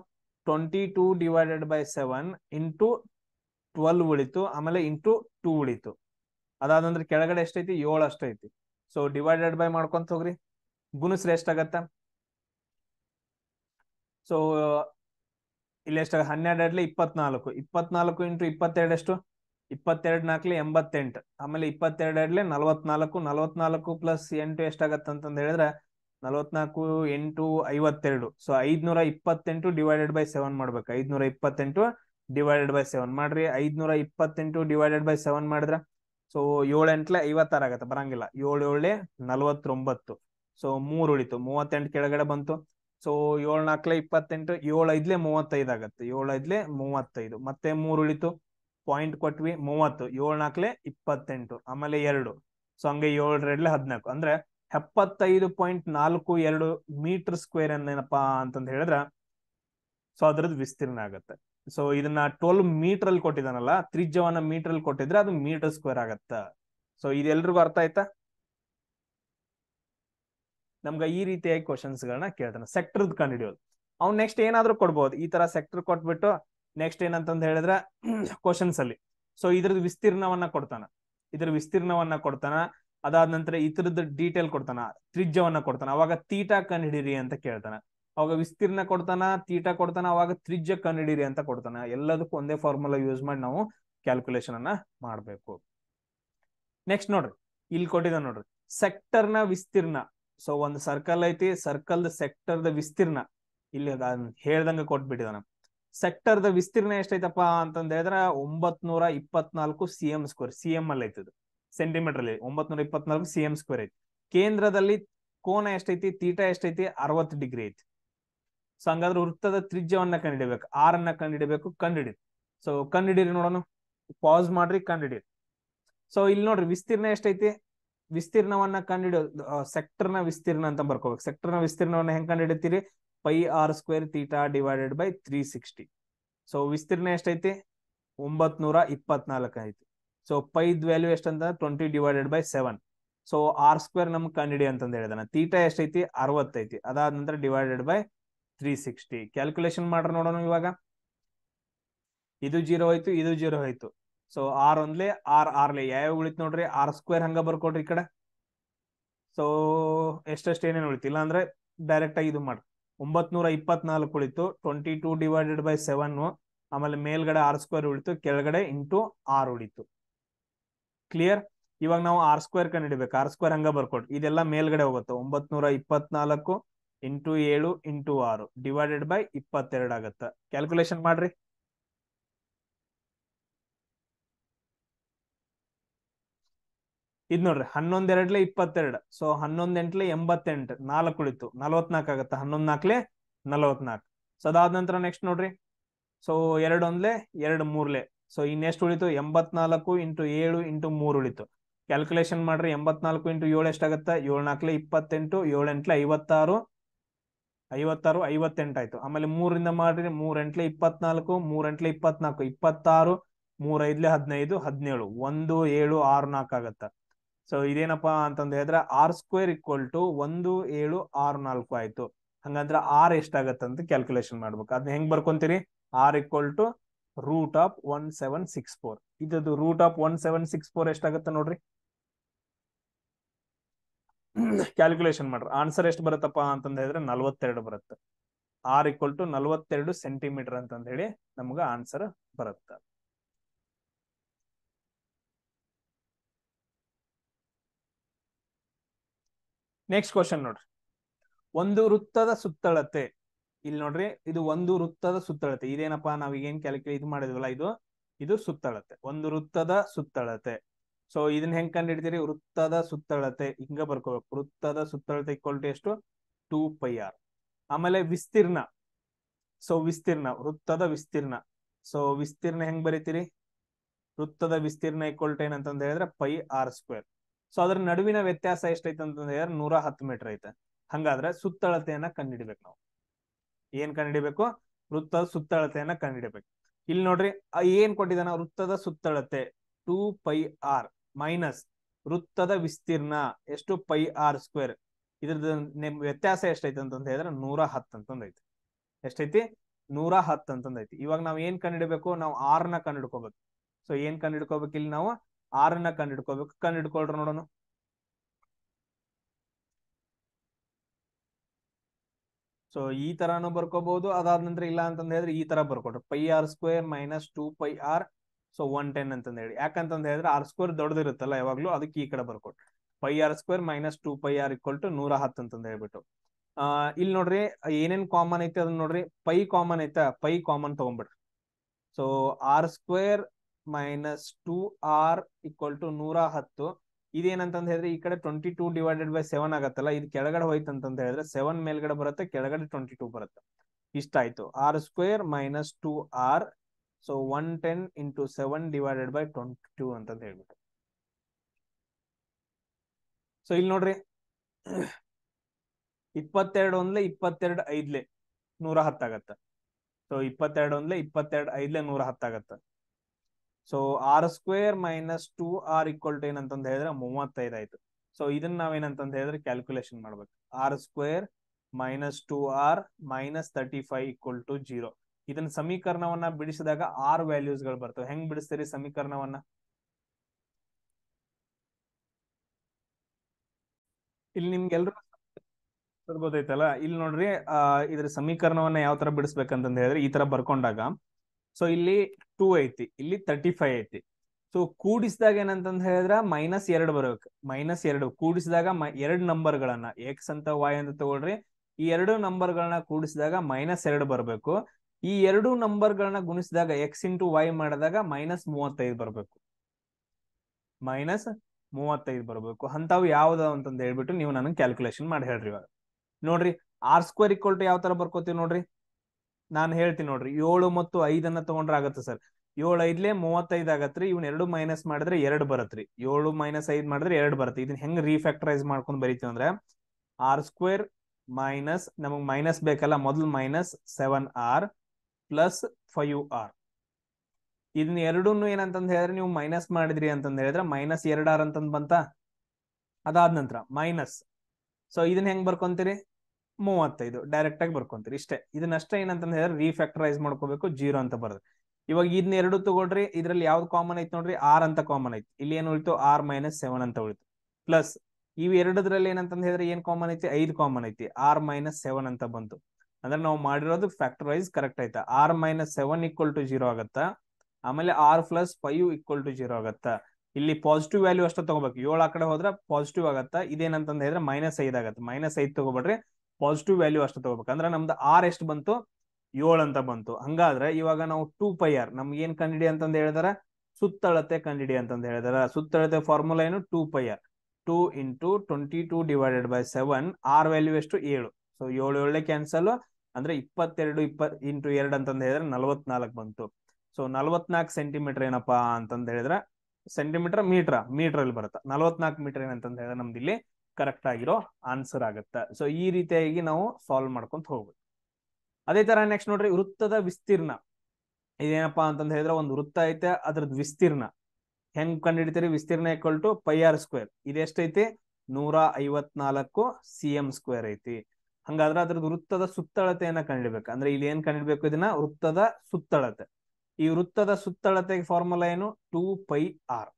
twenty two divided by seven into twelve ಉಳಿತು ಆಮೇಲೆ ಇಂಟು ಟೂ ಉಳಿತು ಅದಾದಂದ್ರೆ ಕೆಳಗಡೆ ಎಷ್ಟೈತಿ ಏಳು ಅಷ್ಟೈತಿ ಸೊ ಡಿವೈಡೆಡ್ ಬೈ ಮಾಡ್ಕೊಂತ ಹೋಗ್ರಿ ಗುಣಿಸ್ರೆ ಎಷ್ಟಾಗತ್ತ ಸೊ ಇಲ್ಲಿ ಎಷ್ಟಾಗ ಹನ್ನೆರಡು ಎರಡ್ಲೆ ಇಪ್ಪತ್ನಾಲ್ಕು ಇಪ್ಪತ್ನಾಲ್ಕು ಇಂಟು ಇಪ್ಪತ್ತೆರಡು ಎಷ್ಟು ಇಪ್ಪತ್ತೆರಡು ನಾಲ್ಕಲಿ ಎಂಬತ್ತೆಂಟು ಆಮೇಲೆ ಇಪ್ಪತ್ತೆರಡು ಎರಡ್ಲೆ ನಲವತ್ನಾಲ್ಕು ನಲವತ್ನಾಲ್ಕು ಪ್ಲಸ್ ಎಂಟು ಅಂತಂದು ಹೇಳಿದ್ರೆ ನಲವತ್ನಾಲ್ಕು ಎಂಟು ಐವತ್ತೆರಡು ಸೊ ಐದ್ನೂರ ಇಪ್ಪತ್ತೆಂಟು ಡಿವೈಡೆಡ್ ಬೈ ಸೆವೆನ್ ಮಾಡ್ಬೇಕು ಐದ್ನೂರ ಇಪ್ಪತ್ತೆಂಟು ಡಿವೈಡೆಡ್ ಬೈ ಸೆವೆನ್ ಮಾಡ್ರಿ ಐದ್ನೂರ ಇಪ್ಪತ್ತೆಂಟು ಡಿವೈಡೆಡ್ ಬೈ ಸೆವೆನ್ ಮಾಡಿದ್ರೆ ಸೊ ಏಳೆಂಟ್ಲೆ ಎಂಟ್ಲೆ ಐವತ್ತಾರು ಆಗತ್ತೆ ಬರಂಗಿಲ್ಲ ಏಳು ಏಳೆ ನಲವತ್ತೊಂಬತ್ತು ಸೊ ಮೂರು ಉಳಿತು ಮೂವತ್ತೆಂಟು ಕೆಳಗಡೆ ಬಂತು ಸೊ ಏಳ್ನಾಲ್ಕಲೆ ಇಪ್ಪತ್ತೆಂಟು ಏಳು ಐದ್ಲೆ ಮೂವತ್ತೈದು ಆಗತ್ತೆ ಏಳು ಐದ್ಲೆ ಮೂವತ್ತೈದು ಮತ್ತೆ ಮೂರು ಉಳಿತು ಪಾಯಿಂಟ್ ಕೊಟ್ವಿ ಮೂವತ್ತು ಏಳು ನಾಲ್ಕಲೆ ಇಪ್ಪತ್ತೆಂಟು ಆಮೇಲೆ ಎರಡು ಸೊ ಹಂಗೆ ಏಳು ಹದಿನಾಲ್ಕು ಅಂದ್ರೆ ಎಪ್ಪತ್ತೈದು ಪಾಯಿಂಟ್ ನಾಲ್ಕು ಎರಡು ಮೀಟರ್ ಸ್ಕ್ವೇರ್ ಏನಪ್ಪಾ ಅಂತಂದು ಹೇಳಿದ್ರ ಸೊ ಅದ್ರದ್ದು ವಿಸ್ತೀರ್ಣ ಆಗುತ್ತೆ ಸೊ ಇದನ್ನ ಟ್ವೆಲ್ ಮೀಟರ್ ಅಲ್ಲಿ ಕೊಟ್ಟಿದಾನಲ್ಲ ತ್ರಿಜ್ಯವನ್ನ ಮೀಟರ್ ಅಲ್ಲಿ ಕೊಟ್ಟಿದ್ರೆ ಅದು ಮೀಟರ್ ಸ್ಕ್ವೇರ್ ಆಗತ್ತ ಸೊ ಇದೆಲ್ರಿಗೂ ಅರ್ಥ ಆಯ್ತಾ ನಮ್ಗ ಈ ರೀತಿಯಾಗಿ ಕ್ವಶನ್ಸ್ ಗಳನ್ನ ಕೇಳ್ತಾನೆ ಸೆಕ್ಟರ್ ಕಂಡು ಹಿಡಿಯೋದು ಅವ್ನು ನೆಕ್ಸ್ಟ್ ಏನಾದ್ರೂ ಕೊಡ್ಬೋದು ಈ ತರ ಸೆಕ್ಟರ್ ಕೊಟ್ಬಿಟ್ಟು ನೆಕ್ಸ್ಟ್ ಏನಂತಂದ್ ಹೇಳಿದ್ರ ಕ್ವಶನ್ಸ್ ಅಲ್ಲಿ ಸೊ ಇದ್ರದ್ದು ವಿಸ್ತೀರ್ಣವನ್ನ ಕೊಡ್ತಾನ ಇದ್ರ ವಿಸ್ತೀರ್ಣವನ್ನ ಕೊಡ್ತಾನ ಅದಾದ ನಂತರ ಇತರದ ಡೀಟೇಲ್ ಕೊಡ್ತಾನ ತ್ರಿಜ್ಯವನ್ನ ಕೊಡ್ತಾನ ಅವಾಗ ತೀಟಾ ಕಂಡಿಡೀರಿ ಅಂತ ಕೇಳ್ತಾನ ಅವಾಗ ವಿಸ್ತೀರ್ಣ ಕೊಡ್ತಾನ ತೀಟಾ ಕೊಡ್ತಾನ ಅವಾಗ ತ್ರಿಜ್ಯ ಕಂಡಿಡೀರಿ ಅಂತ ಕೊಡ್ತಾನ ಎಲ್ಲದಕ್ಕೂ ಒಂದೇ ಫಾರ್ಮುಲಾ ಯೂಸ್ ಮಾಡಿ ನಾವು ಕ್ಯಾಲ್ಕುಲೇಷನ್ ಅನ್ನ ಮಾಡ್ಬೇಕು ನೆಕ್ಸ್ಟ್ ನೋಡ್ರಿ ಇಲ್ಲಿ ಕೊಟ್ಟಿದ ನೋಡ್ರಿ ನ ವಿಸ್ತೀರ್ಣ ಸೊ ಒಂದು ಸರ್ಕಲ್ ಐತಿ ಸರ್ಕಲ್ ಸೆಕ್ಟರ್ ದ ವಿಸ್ತೀರ್ಣ ಇಲ್ಲಿ ಹೇಳ್ದಂಗ ನಮ್ ಸೆಕ್ಟರ್ದ ವಿಸ್ತೀರ್ಣ ಎಷ್ಟೈತಪ್ಪ ಅಂತಂದ ಹೇಳಿದ್ರೆ ಒಂಬತ್ನೂರ ಇಪ್ಪತ್ನಾಲ್ಕು C M square C M ಅಲ್ಲಿ ಐತದ ಸೆಂಟಿಮೀಟರ್ ಅಲ್ಲಿ ಒಂಬತ್ನೂರ ಇಪ್ಪತ್ನಾಲ್ಕು ಸಿ ಎಂ ಸ್ಕ್ವೇರ್ ಐತಿ ಕೇಂದ್ರದಲ್ಲಿ ಕೋನ ಎಷ್ಟೈತಿ ತೀಟ ಎಷ್ಟೈತಿ ಅರವತ್ ಡಿಗ್ರಿ ಐತಿ ಸೊ ಹಂಗಾದ್ರೆ ವೃತ್ತದ ತ್ರಿಜ್ಯವನ್ನ ಕಂಡಿಡಿಬೇಕು ಆರ್ ಅನ್ನ ಕಂಡಿಡಿಬೇಕು ಕಂಡಿಡಿ ಸೊ ಕಂಡಿಡಿರಿ ನೋಡೋಣ ಪಾಸ್ ಮಾಡ್ರಿ ಕಂಡಿಡಿರಿ ಸೊ ಇಲ್ಲಿ ನೋಡ್ರಿ ವಿಸ್ತೀರ್ಣ ಎಷ್ಟೈತಿ ವಿಸ್ತೀರ್ಣವನ್ನ ಸೆಕ್ಟರ್ ಸೆಕ್ಟರ್ನ ವಿಸ್ತೀರ್ಣ ಅಂತ ಬರ್ಕೋಬೇಕು ಸೆಕ್ಟರ್ನ ವಿಸ್ತೀರ್ಣವನ್ನ ಹೆಂಗ್ ಕಂಡಿಡಿತೀರಿ pi R square theta divided by three sixty so ವಿಸ್ತೀರ್ಣ ಎಷ್ಟೈತಿ ಒಂಬತ್ ನೂರ ಇಪ್ಪತ್ನಾಲ್ಕು ಐತಿ ಸೊ ಪೈದ್ ವ್ಯಾಲ್ಯೂ ಎಷ್ಟಂತ twenty divided by seven so r square ನಮ್ಗೆ ಕಂಡಿಡಿ ಅಂತಂದು ಹೇಳಿದಾನೆ ತೀಟಾ ಎಷ್ಟೈತಿ ಅರವತ್ತೈತಿ ಅದಾದ ನಂತರ divided by three sixty calculation ಮಾಡ್ರಿ ನೋಡೋಣ ಇವಾಗ ಇದು ಜೀರೋ ಆಯ್ತು ಇದು ಜೀರೋ ಆಯ್ತು ಸೊ ಆರ್ ಒಂದ್ಲೆ ಆರ್ ಆರ್ಲೆ ಯಾವ ಉಳಿತು ನೋಡ್ರಿ ಆರ್ ಸ್ಕ್ವೇರ್ ಹಂಗ ಬರ್ಕೊಡ್ರಿ ಈ ಕಡೆ ಸೊ ಎಷ್ಟೆಷ್ಟು ಏನೇನು ಇಲ್ಲ ಅಂದ್ರೆ ಡೈರೆಕ್ಟ್ ಆಗಿ ಇದು ಮಾಡ್ರಿ ಒಂಬತ್ನೂರ ಇಪ್ಪತ್ನಾಲ್ಕು ಉಳಿತು twenty two divided by seven ಆಮೇಲೆ ಮೇಲ್ಗಡೆ ಆರ್ ಸ್ಕ್ವೇರ್ ಉಳಿತು ಕೆಳಗಡೆ ಇಂಟು ಆರ್ ಉಳಿತು ಕ್ಲಿಯರ್ ಇವಾಗ ನಾವು ಆರ್ ಸ್ಕ್ವೇರ್ ಕಂಡು ಹಿಡಿಬೇಕು ಆರ್ ಸ್ಕ್ವೇರ್ ಹಂಗ ಬರ್ಕೊಟ್ಟು ಇದೆಲ್ಲ ಮೇಲ್ಗಡೆ ಹೋಗುತ್ತೆ ಒಂಬತ್ನೂರ ಇಪ್ಪತ್ನಾಲ್ಕು ಇಂಟು ಏಳು ಇಂಟು ಆರು ಡಿವೈಡೆಡ್ ಬೈ ಇಪ್ಪತ್ತೆರಡು ಆಗುತ್ತೆ ಕ್ಯಾಲ್ಕುಲೇಷನ್ ಮಾಡ್ರಿ ಇದ್ ನೋಡ್ರಿ ಹನ್ನೊಂದೆರಡ್ಲೆ ಇಪ್ಪತ್ತೆರಡು ಸೊ ಹನ್ನೊಂದೆಂಟ್ಲೆ ಎಂಬತ್ತೆಂಟು ನಾಲ್ಕು ಉಳಿತು ನಲ್ವತ್ನಾಕ್ ಆಗತ್ತ ಹನ್ನೊಂದ್ ನಾಲ್ಕ್ಲೆ ನಲ್ವತ್ನಾಕ್ ಸೊ ಅದಾದ ನಂತರ ನೆಕ್ಸ್ಟ್ ನೋಡ್ರಿ ಸೊ ಎರಡೊಂದ್ಲೆ ಎರಡ್ ಮೂರ್ಲೆ ಸೊ ಇನ್ನೆಷ್ಟು ಉಳಿತು ಎಂಬತ್ನಾಲ್ಕು ಇಂಟು ಏಳು ಇಂಟು ಮೂರು ಉಳಿತು ಕ್ಯಾಲ್ಕುಲೇಷನ್ ಮಾಡ್ರಿ ಎಂಬತ್ನಾಲ್ಕು ಇಂಟು ಏಳು ಎಷ್ಟಾಗತ್ತ ಏಳು ನಾಲ್ಕ್ಲೆ ಇಪ್ಪತ್ತೆಂಟು ಏಳೆಂಟ್ಲೆ ಐವತ್ತಾರು ಐವತ್ತಾರು ಐವತ್ತೆಂಟು ಆಯ್ತು ಆಮೇಲೆ ಮೂರಿಂದ ಮಾಡ್ರಿ ಮೂರ್ ಎಂಟ್ಲೆ ಇಪ್ಪತ್ನಾಲ್ಕು ಮೂರ್ ಎಂಟ್ಲೆ ಇಪ್ಪತ್ನಾಲ್ಕು ಇಪ್ಪತ್ತಾರು ಮೂರೈದ್ಲೆ ಹದಿನೈದು ಹದಿನೇಳು ಒಂದು ಏಳು ಆರು ನಾಲ್ಕು ಆಗತ್ತ ಸೊ ಇದೇನಪ್ಪಾ ಅಂತಂದ ಹೇಳಿದ್ರೆ ಆರ್ ಸ್ಕ್ವೇರ್ ಈಕ್ವಲ್ ಟು ಒಂದು ಏಳು ಆರು ನಾಲ್ಕು ಆಯ್ತು ಹಂಗಂದ್ರೆ ಆರ್ ಎಷ್ಟಾಗತ್ತಂತ ಕ್ಯಾಲ್ಕುಲೇಷನ್ ಮಾಡ್ಬೇಕು ಅದನ್ನ ಹೆಂಗ್ ಬರ್ಕೊಂತೀರಿ r equal to root of one seven six four ಇದದು root of one seven six four ಎಷ್ಟಾಗತ್ತ ನೋಡ್ರಿ ಕ್ಯಾಲ್ಕುಲೇಷನ್ ಮಾಡ್ರಿ ಆನ್ಸರ್ ಎಷ್ಟು ಬರುತ್ತಪ್ಪ ಅಂತಂದ ಹೇಳಿದ್ರೆ ನಲ್ವತ್ತೆರಡು ಬರುತ್ತೆ ಆರ್ ಇಕ್ವಲ್ ಟು ನಲ್ವತ್ತೆರಡು ಸೆಂಟಿಮೀಟರ್ ಅಂತಂದ ಹೇಳಿ ನಮ್ಗೆ ಆನ್ಸರ್ ಬರುತ್ತೆ ನೆಕ್ಸ್ಟ್ ಕ್ವಶನ್ ನೋಡ್ರಿ ಒಂದು ವೃತ್ತದ ಸುತ್ತಳತೆ ಇಲ್ಲಿ ನೋಡ್ರಿ ಇದು ಒಂದು ವೃತ್ತದ ಸುತ್ತಳತೆ ಇದೇನಪ್ಪಾ ನಾವ್ ಈಗೇನ್ ಕ್ಯಾಲ್ಕುಲೇಟ್ ಇದು ಮಾಡಿದ್ವಲ್ಲ ಇದು ಇದು ಸುತ್ತಳತೆ ಒಂದು ವೃತ್ತದ ಸುತ್ತಳತೆ ಸೊ ಇದನ್ನ ಹೆಂಗ್ ಕಂಡು ಹಿಡ್ತೀರಿ ವೃತ್ತದ ಸುತ್ತಳತೆ ಹಿಂಗ ಬರ್ಕೋಬೇಕು ವೃತ್ತದ ಸುತ್ತಳತೆ ಇಕ್ವಾಲಿಟಿ ಎಷ್ಟು ಟೂ ಪೈ ಆರ್ ಆಮೇಲೆ ವಿಸ್ತೀರ್ಣ ಸೊ ವಿಸ್ತೀರ್ಣ ವೃತ್ತದ ವಿಸ್ತೀರ್ಣ ಸೊ ವಿಸ್ತೀರ್ಣ ಹೆಂಗ್ ಬರೀತೀರಿ ವೃತ್ತದ ವಿಸ್ತೀರ್ಣ ಇಕ್ವಲ್ ಹೇಳಿದ್ರೆ ಪೈ ಆರ್ ಸ್ಕ್ವೇರ್ ಸೊ ಅದ್ರ ನಡುವಿನ ವ್ಯತ್ಯಾಸ ಎಷ್ಟೈತೆ ಅಂತಂದ್ರೆ ನೂರ ಹತ್ತು ಮೀಟರ್ ಐತೆ ಹಂಗಾದ್ರೆ ಸುತ್ತಳತೆಯನ್ನ ಕಂಡಿಡಿಬೇಕು ನಾವು ಏನ್ ಕಂಡಿಡಿಬೇಕು ವೃತ್ತದ ಸುತ್ತಳತೆಯನ್ನ ಕಂಡಿಡಿಬೇಕು ಇಲ್ಲಿ ನೋಡ್ರಿ ಏನ್ ಕೊಟ್ಟಿದ್ದಾನ ವೃತ್ತದ ಸುತ್ತಳತೆ ಟೂ ಪೈ ಆರ್ ಮೈನಸ್ ವೃತ್ತದ ವಿಸ್ತೀರ್ಣ ಎಷ್ಟು ಪೈ ಆರ್ ಸ್ಕ್ವೇರ್ ಇದ್ರದ್ದು ವ್ಯತ್ಯಾಸ ಎಷ್ಟೈತೆ ಅಂತಂದ ಹೇಳಿದ್ರೆ ನೂರ ಹತ್ತು ಅಂತಂದೈತಿ ಎಷ್ಟೈತಿ ನೂರ ಹತ್ತು ಅಂತಂದೈತಿ ಇವಾಗ ನಾವ್ ಏನ್ ಕಂಡಿಡಬೇಕು ನಾವು ಆರ್ ನ ಕಂಡಿಡ್ಕೋಬೇಕು ಸೊ ಏನ್ ಕಂಡು ಇಲ್ಲಿ ನಾವು ಆರನ್ನ ಕಂಡು ಹಿಡ್ಕೋಬೇಕು ಕಂಡು ಹಿಡ್ಕೊಳ್ರಿ ನೋಡೋಣ ಸೊ ಈ ತರಾನು ಬರ್ಕೋಬಹುದು ಅದಾದ ನಂತರ ಇಲ್ಲ ಅಂತಂದ ಹೇಳಿದ್ರೆ ಈ ತರ ಬರ್ಕೊಟ್ರು pi R square minus two pi r so one ten ಅಂತಂದ ಹೇಳಿ ಯಾಕಂತಂದ ಹೇಳಿದ್ರೆ ಆರ್ ಸ್ಕ್ವೇರ್ ದೊಡ್ಡದಿರುತ್ತಲ್ಲ ಯಾವಾಗ್ಲೂ ಅದಕ್ಕೆ ಈ ಕಡೆ ಬರ್ಕೊಟ್ರು pi R square minus two pi r equal to ನೂರ ಹತ್ತು ಅಂತಂದ ಹೇಳ್ಬಿಟ್ಟು ಆ ಇಲ್ಲಿ ನೋಡ್ರಿ ಏನೇನ್ ಕಾಮನ್ ಐತೆ ಅದನ್ನ ನೋಡ್ರಿ ಪೈ ಕಾಮನ್ ಐತೆ ಪೈ ಕಾಮನ್ ತಗೊಂಡ್ಬಿಡ್ರಿ so r square minus two r equal to ನೂರ ಹತ್ತು ಇದೇನಂತಂದ್ ಹೇಳಿದ್ರೆ ಈ ಕಡೆ twenty two divided by seven ಆಗತ್ತಲ್ಲ ಇದು ಕೆಳಗಡೆ ಹೋಯ್ತಂತ ಹೇಳಿದ್ರೆ ಸೆವೆನ್ ಮೇಲ್ಗಡೆ ಬರುತ್ತೆ ಕೆಳಗಡೆ ಟ್ವೆಂಟಿ ಟೂ ಬರುತ್ತೆ ಇಷ್ಟ ಆಯ್ತು r square minus two r so one ten into seven divided by twenty two ಅಂತ ಹೇಳ್ಬಿಟ್ಟು ಸೊ ಇಲ್ಲಿ ನೋಡ್ರಿ ಇಪ್ಪತ್ತೆರಡು ಒಂದ್ಲೆ ಇಪ್ಪತ್ತೆರಡು ಐದ್ಲೆ ನೂರ ಹತ್ತಾಗತ್ತ ಸೊ ಇಪ್ಪತ್ತೆರಡು ಒಂದ್ಲೆ ಇಪ್ಪತ್ತೆರಡು ಐದ್ಲೆ ನೂರ ಹತ್ತಾಗತ್ತ so r square minus two r equal to ಏನಂತ ಹೇಳಿದ್ರೆ ಮೂವತ್ತೈದು ಆಯ್ತು ಸೊ ಇದನ್ನ ಏನಂತ ಹೇಳಿದ್ರೆ ಕ್ಯಾಲ್ಕುಲೇಷನ್ ಮಾಡ್ಬೇಕು r square minus two r minus thirty five equal to zero ಇದನ್ನ ಸಮೀಕರಣವನ್ನ ಬಿಡಿಸಿದಾಗ ಆರ್ ವ್ಯಾಲ್ಯೂಸ್ ಗಳು ಬರ್ತವೆ ಹೆಂಗ್ ಬಿಡಿಸ್ತೀರಿ ಸಮೀಕರಣವನ್ನ ಇಲ್ಲಿ ನಿಮ್ಗೆಲ್ರಿಗೂ ಗೊತ್ತೈತಲ್ಲ ಇಲ್ಲಿ ನೋಡ್ರಿ ಇದ್ರ ಸಮೀಕರಣವನ್ನ ಯಾವ ತರ ಬಿಡಿಸ್ಬೇಕಂತಂದ್ ಹೇಳಿದ್ರೆ ಈ ತರ ಬರ್ಕೊಂಡಾಗ ಸೊ ಇಲ್ಲಿ ಟೂ ಐತಿ ಇಲ್ಲಿ ತರ್ಟಿ ಫೈವ್ ಐತಿ ಸೊ ಕೂಡಿಸಿದಾಗ ಏನಂತಂದ್ ಹೇಳಿದ್ರ ಮೈನಸ್ ಎರಡು ಬರ್ಬೇಕು ಮೈನಸ್ ಎರಡು ಕೂಡಿಸಿದಾಗ ಎರಡು ಗಳನ್ನ ಎಕ್ಸ್ ಅಂತ ವೈ ಅಂತ ತಗೊಳ್ರಿ ಈ ಎರಡು ನಂಬರ್ಗಳನ್ನ ಕೂಡಿಸಿದಾಗ ಮೈನಸ್ ಎರಡು ಬರಬೇಕು ಈ ಎರಡು ನಂಬರ್ಗಳನ್ನ ಗುಣಿಸಿದಾಗ ಎಕ್ಸ್ ಇಂಟು ವೈ ಮಾಡಿದಾಗ ಮೈನಸ್ ಮೂವತ್ತೈದು ಬರ್ಬೇಕು ಮೈನಸ್ ಮೂವತ್ತೈದು ಬರಬೇಕು ಅಂಥವು ಯಾವ್ದು ಅಂತ ಹೇಳ್ಬಿಟ್ಟು ನೀವು ನನಗೆ ಕ್ಯಾಲ್ಕುಲೇಷನ್ ಮಾಡಿ ಹೇಳ್ರಿ ಇವಾಗ ನೋಡ್ರಿ ಆರ್ ಸ್ಕ್ವೇರ್ ಇಕ್ವಲ್ ಟು ಯಾವ ತರ ಬರ್ಕೋತೀವಿ ನೋಡ್ರಿ ನಾನು ಹೇಳ್ತೀನಿ ನೋಡ್ರಿ ಏಳು ಮತ್ತು ಐದನ್ನ ತಗೊಂಡ್ರೆ ಆಗತ್ತೆ ಸರ್ ಏಳು ಐದ್ಲೆ ಮೂವತ್ತೈದ್ ಆಗತ್ರಿ ಇವ್ನ ಎರಡು ಮೈನಸ್ ಮಾಡಿದ್ರೆ ಎರಡು ಬರತ್ರಿ ಏಳು ಮೈನಸ್ ಐದ್ ಮಾಡಿದ್ರೆ ಎರಡು ಬರುತ್ತೆ ಇದನ್ನ ಹೆಂಗ್ ರೀಫ್ಯಾಕ್ಟರೈಸ್ ಮಾಡ್ಕೊಂಡ್ ಬರೀತೀವಿ ಅಂದ್ರೆ ಆರ್ ಸ್ಕ್ವೇರ್ ಮೈನಸ್ ನಮಗ್ ಮೈನಸ್ ಬೇಕಲ್ಲ ಮೊದಲು minus seven r plus five r ಇದನ್ನ ಎರಡನ್ನು ಏನಂತಂದ್ ಹೇಳಿದ್ರೆ ನೀವು ಮೈನಸ್ ಮಾಡಿದ್ರಿ ಅಂತಂದ್ ಹೇಳಿದ್ರೆ ಮೈನಸ್ ಎರಡ್ ಆರ್ ಅಂತಂದ್ ಬಂತ ಅದಾದ ನಂತರ ಮೈನಸ್ ಸೊ ಇದನ್ನ ಹೆಂಗ್ ಬರ್ಕೊಂತೀರಿ ಮೂವತ್ತೈದು ಡೈರೆಕ್ಟ್ ಆಗಿ ಬರ್ಕೊಂತೀರಿ ಇಷ್ಟೇ ಇದನ್ನಷ್ಟೇ ಏನಂತ ಹೇಳಿದ್ರೆ ರೀಫ್ಯಾಕ್ಟರೈಸ್ ಮಾಡ್ಕೋಬೇಕು ಜೀರೋ ಅಂತ ಬರೋದು ಇವಾಗ ಇದನ್ನ ಎರಡು ತಗೊಳ್ರಿ ಇದ್ರಲ್ಲಿ ಯಾವ್ದು ಕಾಮನ್ ಐತ್ ನೋಡ್ರಿ ಆರ್ ಅಂತ ಕಾಮನ್ ಐತಿ ಇಲ್ಲಿ ಏನ್ ಉಳಿತು ಆರ್ ಮೈನಸ್ ಸೆವೆನ್ ಅಂತ ಉಳಿತು ಪ್ಲಸ್ ಇವ್ ಎರಡದ್ರಲ್ಲಿ ಏನಂತ ಹೇಳಿದ್ರೆ ಏನ್ ಕಾಮನ್ ಐತಿ ಐದು ಕಾಮನ್ ಐತಿ ಆರ್ ಮೈನಸ್ ಸೆವೆನ್ ಅಂತ ಬಂತು ಅಂದ್ರೆ ನಾವು ಮಾಡಿರೋದು ಫ್ಯಾಕ್ಟರೈಸ್ ಕರೆಕ್ಟ್ ಆಯ್ತಾ r minus seven equal to zero ಆಗತ್ತ ಆಮೇಲೆ r plus five equal to zero ಆಗತ್ತಾ ಇಲ್ಲಿ ಪಾಸಿಟಿವ್ ವ್ಯಾಲ್ಯೂ ಅಷ್ಟೇ ತಗೋಬೇಕು ಏಳು ಆ ಕಡೆ ಹೋದ್ರೆ ಪಾಸಿಟಿವ್ ಆಗತ್ತಾ ಇದೇನಂತ ಹೇಳಿದ್ರೆ ಮೈನಸ್ ಐದ್ ಆಗತ್ತೆ ಮೈನಸ್ ಐದ್ ತಗೋಬೇಡ್ರಿ ಪಾಸಿಟಿವ್ ವ್ಯಾಲ್ಯೂ ಅಷ್ಟು ತಗೋಬೇಕು ಅಂದ್ರೆ ನಮ್ದು ಆರ್ ಎಷ್ಟು ಬಂತು ಏಳು ಅಂತ ಬಂತು ಹಂಗಾದ್ರೆ ಇವಾಗ ನಾವು ಟೂ ಪೈ ಆರ್ ನಮ್ಗೆ ಏನ್ ಕಂಡಿಡಿ ಅಂತಂದು ಹೇಳಿದಾರೆ ಸುತ್ತಳತೆ ಕಂಡಿಡಿ ಅಂತಂದ ಹೇಳಿದಾರೆ ಸುತ್ತಳತೆ ಫಾರ್ಮುಲಾ ಏನು two pi r two into twenty two divided by seven r value ಎಷ್ಟು ಏಳು ಸೊ ಏಳು ಏಳೆ ಕ್ಯಾನ್ಸಲ್ ಅಂದ್ರೆ ಇಪ್ಪತ್ತೆರಡು ಇಪ್ಪತ್ ಇಂಟು ಎರಡು ಅಂತಂದು ಹೇಳಿದ್ರೆ ನಲ್ವತ್ನಾಲ್ಕು ಬಂತು ಸೊ ನಲ್ವತ್ನಾಲ್ಕು ಸೆಂಟಿಮೀಟರ್ ಏನಪ್ಪಾ ಅಂತಂದು ಹೇಳಿದ್ರೆ ಸೆಂಟಿಮೀಟರ್ ಮೀಟ್ರ ಮೀಟರ್ ಅಲ್ಲಿ ಬರುತ್ತೆ ನಲ್ವತ್ನಾಲ್ಕು ಮೀಟರ್ ಏನಂತಂದ ಹೇಳಿದ್ರೆ ನಮ್ದು ಇಲ್ಲಿ ಕರೆಕ್ಟ್ ಆಗಿರೋ ಆನ್ಸರ್ ಆಗುತ್ತೆ ಸೊ ಈ ರೀತಿಯಾಗಿ ನಾವು ಸಾಲ್ವ್ ಮಾಡ್ಕೊಂತ ಹೋಗ್ಬೋದು ಅದೇ ತರ ನೆಕ್ಸ್ಟ್ ನೋಡ್ರಿ ವೃತ್ತದ ವಿಸ್ತೀರ್ಣ ಇದೇನಪ್ಪಾ ಅಂತಂದ್ ಹೇಳಿದ್ರೆ ಒಂದು ವೃತ್ತ ಐತೆ ಅದ್ರದ್ ವಿಸ್ತೀರ್ಣ ಹೆಂಗ್ ಕಂಡು ವಿಸ್ತೀರ್ಣ equal to pi R square ಇದೆಷ್ಟೈತಿ ನೂರ ಐವತ್ನಾಲ್ಕು ಸಿ ಎಂ ಸ್ಕ್ವೇರ್ ಐತಿ ಹಂಗಾದ್ರೆ ಅದ್ರದ್ದು ವೃತ್ತದ ಸುತ್ತಳತೆಯನ್ನ ಕಂಡಿಡ್ಬೇಕು ಅಂದ್ರೆ ಇಲ್ಲಿ ಏನ್ ಕಂಡಿಡ್ಬೇಕು ಇದನ್ನ ವೃತ್ತದ ಸುತ್ತಳತೆ ಈ ವೃತ್ತದ ಸುತ್ತಳತೆಗೆ ಫಾರ್ಮುಲಾ ಏನು ಟೂ ಪೈ ಆರ್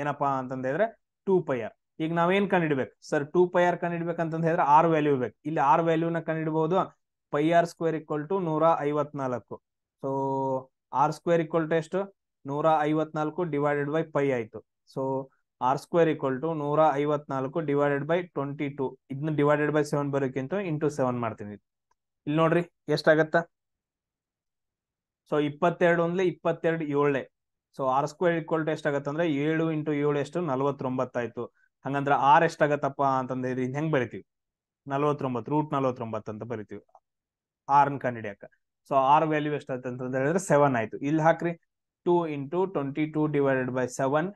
ಏನಪ್ಪಾ ಅಂತಂದ್ರೆ ಟೂ ಪೈ ಆರ್ ಈಗ ನಾವೇನ್ ಕಂಡಿಡ್ಬೇಕು ಸರ್ ಟೂ ಪೈ ಆರ್ ಕಂಡಿಡ್ಬೇಕಂತ ಹೇಳಿದ್ರೆ ಆರ್ ವ್ಯಾಲ್ಯೂ ಬೇಕು ಇಲ್ಲಿ ಆರ್ ವ್ಯಾಲ್ಯೂ ನ ಕಂಡಿಡ್ಬೋದು pi R square equal to ನೂರ ಐವತ್ನಾಲ್ಕು so r square equal to ಎಷ್ಟು ನೂರ ಐವತ್ನಾಲ್ಕು ಡಿವೈಡೆಡ್ ಬೈ ಪೈ ಆಯ್ತು so r square equal to ನೂರ ಐವತ್ನಾಲ್ಕು ಡಿವೈಡೆಡ್ ಬೈ ಟ್ವೆಂಟಿ ಟು ಇದನ್ನ ಡಿವೈಡೆಡ್ ಬೈ ಸೆವೆನ್ ಬರೋಕ್ಕಿಂತ ಇಂಟು ಸೆವೆನ್ ಮಾಡ್ತೀನಿ ಇಲ್ಲಿ ನೋಡ್ರಿ ಎಷ್ಟಾಗತ್ತ ಸೊ ಇಪ್ಪತ್ತೆರಡು ಅಂದ್ರೆ ಇಪ್ಪತ್ತೆರಡು ಏಳೆ so r square equal to ಎಷ್ಟಾಗತ್ತಂದ್ರೆ ಏಳು ಇಂಟು ಏಳು ಎಷ್ಟು ನಲ್ವತ್ತೊಂಬತ್ತಾಯ್ತು ಹಂಗಂದ್ರ ಆರ್ ಎಷ್ಟಾಗತ್ತಪ್ಪ ಅಂತಂದ್ರೆ ಇದ್ ಹೆಂಗ್ ಬರಿತೀವಿ ನಲ್ವತ್ತೊಂಬತ್ ರೂಟ್ ನಲ್ವತ್ತೊಂಬತ್ ಅಂತ ಬರಿತೀವಿ ಆರ್ನ್ ಕಂಡಿಡಿಯಾಕ ಸೊ ಆರ್ ವ್ಯಾಲ್ಯೂ ಎಷ್ಟಾಯ್ತು ಹೇಳಿದ್ರೆ ಸೆವೆನ್ ಆಯ್ತು ಇಲ್ಲಿ ಹಾಕ್ರಿ two into twenty two divided by seven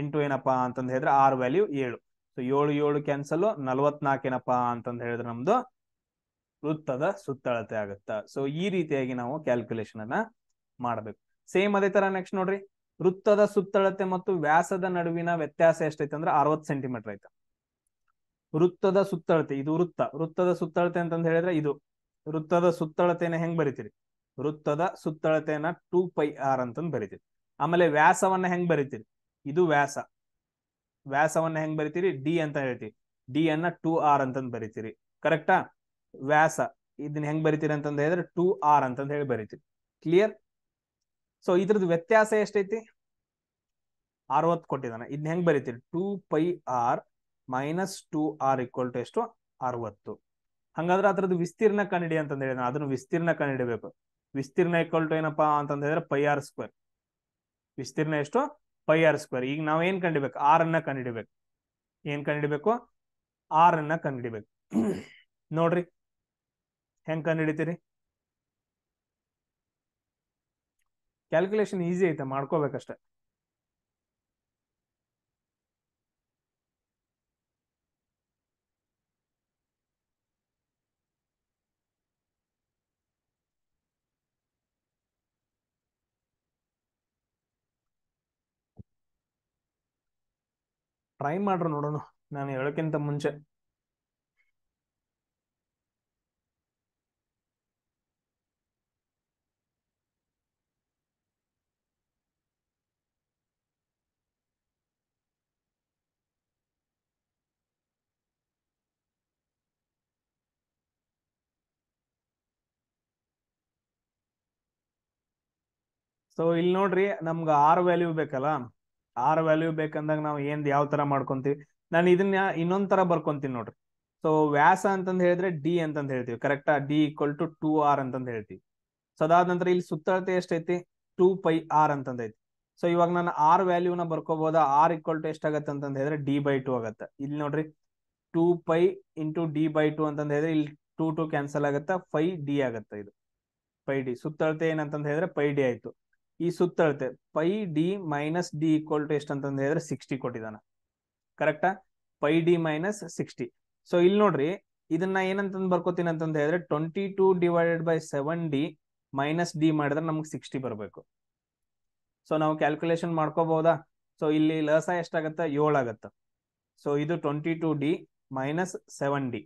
into ಏನಪ್ಪಾ ಅಂತಂದ ಹೇಳಿದ್ರೆ ಆರ್ ವ್ಯಾಲ್ಯೂ ಏಳು ಸೊ ಏಳು ಏಳು ಕ್ಯಾನ್ಸಲ್ ನಲ್ವತ್ನಾಕ್ ಏನಪ್ಪಾ ಅಂತಂದ ಹೇಳಿದ್ರೆ ನಮ್ದು ವೃತ್ತದ ಸುತ್ತಳತೆ ಆಗುತ್ತಾ ಸೊ ಈ ರೀತಿಯಾಗಿ ನಾವು ಕ್ಯಾಲ್ಕುಲೇಷನ್ ಅನ್ನ ಮಾಡ್ಬೇಕು ಸೇಮ್ ಅದೇ ತರ ನೆಕ್ಸ್ಟ್ ನೋಡ್ರಿ ವೃತ್ತದ ಸುತ್ತಳತೆ ಮತ್ತು ವ್ಯಾಸದ ನಡುವಿನ ವ್ಯತ್ಯಾಸ ಎಷ್ಟೈತೆ ಅಂದ್ರೆ ಅರವತ್ ಸೆಂಟಿಮೀಟರ್ ಐತೆ ವೃತ್ತದ ಸುತ್ತಳತೆ ಇದು ವೃತ್ತ ವೃತ್ತದ ಸುತ್ತಳತೆ ಅಂತಂದ್ರೆ ಹೇಳಿದ್ರೆ ಇದು ವೃತ್ತದ ಸುತ್ತಳತೆಯನ್ನ ಹೆಂಗ್ ಬರಿತೀರಿ ವೃತ್ತದ ಸುತ್ತಳತೆಯನ್ನ ಟೂ ಪೈ ಆರ್ ಅಂತಂದ್ ಬರಿತೀರಿ ಆಮೇಲೆ ವ್ಯಾಸವನ್ನ ಹೆಂಗ್ ಬರಿತೀರಿ ಇದು ವ್ಯಾಸ ವ್ಯಾಸವನ್ನ ಹೆಂಗ್ ಬರಿತೀರಿ ಡಿ ಅಂತ ಹೇಳ್ತೀರಿ ಡಿ ಅನ್ನ ಟೂ ಆರ್ ಅಂತಂದ್ ಬರಿತೀರಿ ಕರೆಕ್ಟಾ ವ್ಯಾಸ ಇದನ್ನ ಹೆಂಗ್ ಬರಿತೀರಿ ಅಂತಂದ್ರೆ ಹೇಳಿದ್ರೆ ಟೂ ಆರ್ ಅಂತಂದ್ ಹೇಳಿ ಬರಿತೀರಿ ಕ್ಲಿಯರ್ ಸೊ ಇದ್ರದ್ದು ವ್ಯತ್ಯಾಸ ಎಷ್ಟೈತಿ ಅರವತ್ತು ಕೊಟ್ಟಿದ್ದಾನೆ ಇದನ್ನ ಹೆಂಗ್ ಬರೀತೀರಿ two pi r minus two r equal to ಎಷ್ಟು ಅರವತ್ತು ಹಂಗಾದ್ರೆ ಅದ್ರದ್ದು ವಿಸ್ತೀರ್ಣ ಕಂಡಿಡಿ ಅಂತಂದ್ರೆ ಅದನ್ನು ವಿಸ್ತೀರ್ಣ ಕಂಡಿಡಿಬೇಕು ವಿಸ್ತೀರ್ಣ ಈಕ್ವಲ್ ಟು ಏನಪ್ಪಾ ಅಂತಂದ್ರೆ ಹೇಳಿದ್ರೆ ಪೈ ಆರ್ ಸ್ಕ್ವೇರ್ ವಿಸ್ತೀರ್ಣ ಎಷ್ಟು ಪೈ ಆರ್ ಸ್ಕ್ವೇರ್ ಈಗ ನಾವ್ ಏನ್ ಕಂಡಿಬೇಕು ಆರ್ ಅನ್ನ ಕಂಡಿಡಿಬೇಕು ಏನ್ ಕಂಡಿಡಿಬೇಕು ಆರ್ ಅನ್ನ ಕಂಡಿಡಿಬೇಕು ನೋಡ್ರಿ ಹೆಂಗ್ ಕಂಡಿಡಿತೀರಿ ಕ್ಯಾಲ್ಕುಲೇಷನ್ ಈಸಿ ಐತೆ ಮಾಡ್ಕೋಬೇಕಷ್ಟೆ ಟ್ರೈ ಮಾಡ್ರಿ ನೋಡೋಣ ನಾನು ಹೇಳೋಕ್ಕಿಂತ ಮುಂಚೆ ಸೊ ಇಲ್ಲಿ ನೋಡ್ರಿ ನಮ್ಗೆ ಆರ್ ವ್ಯಾಲ್ಯೂ ಬೇಕಲ್ಲ ಆರ್ ವ್ಯಾಲ್ಯೂ ಬೇಕಂದಾಗ ನಾವು ಏನ್ ಯಾವ ತರ ಮಾಡ್ಕೊಂತೀವಿ ನಾನು ಇದನ್ನ ಇನ್ನೊಂದ್ ತರ ಬರ್ಕೊಂತೀನಿ ನೋಡ್ರಿ ಸೊ ವ್ಯಾಸ ಅಂತಂದ ಹೇಳಿದ್ರೆ ಡಿ ಅಂತ ಹೇಳ್ತೀವಿ ಕರೆಕ್ಟಾ d equal to two R ಅಂತ ಹೇಳ್ತೀವಿ ಸೊ ಅದಾದ ನಂತರ ಇಲ್ಲಿ ಸುತ್ತಳತೆ ಎಷ್ಟೈತಿ ಟೂ ಪೈ ಆರ್ ಅಂತಂದೈತಿ ಸೊ ಇವಾಗ ನಾನು ಆರ್ ವ್ಯಾಲ್ಯೂನ ಬರ್ಕೋಬಹುದ ಆರ್ ಈಕ್ವಲ್ ಟು ಎಷ್ಟಾಗತ್ತೆ ಅಂತಂದ ಹೇಳಿದ್ರೆ ಡಿ ಬೈ ಟು ಆಗತ್ತೆ ಇಲ್ಲಿ ನೋಡ್ರಿ two pi into d by two ಅಂತ ಹೇಳಿದ್ರೆ ಇಲ್ಲಿ ಟೂ ಟು ಕ್ಯಾನ್ಸಲ್ ಆಗತ್ತ ಫೈ ಡಿ ಆಗತ್ತೆ ಇದು ಫೈ ಡಿ ಸುತ್ತಳತೆ ಏನಂತ ಹೇಳಿದ್ರೆ ಪೈ ಡಿ ಆಯ್ತು ಈ ಸುತ್ತ ಅಳತೆ pi d minus d equal to ಎಷ್ಟು ಅಂತಂದು ಹೇಳಿದ್ರೆ ಸಿಕ್ಸ್ಟಿ ಕೊಟ್ಟಿದ್ದಾನೆ ಕರೆಕ್ಟಾ pi d minus sixty so ಇಲ್ಲಿ ನೋಡ್ರಿ ಇದನ್ನ ಏನಂತಂದು ಬರ್ಕೋತೀನಿ ಅಂತಂದು ಹೇಳಿದ್ರೆ twenty two divided by seven d minus d ಮಾಡಿದ್ರೆ ನಮ್ಗೆ ಸಿಕ್ಸ್ಟಿ ಬರಬೇಕು ಸೊ ನಾವು ಕ್ಯಾಲ್ಕುಲೇಷನ್ ಮಾಡ್ಕೋಬಹುದಾ ಸೊ ಇಲ್ಲಿ ಲಸ ಎಷ್ಟಾಗತ್ತೆ ಏಳಾಗತ್ತೆ ಸೊ ಇದು twenty two d minus seven d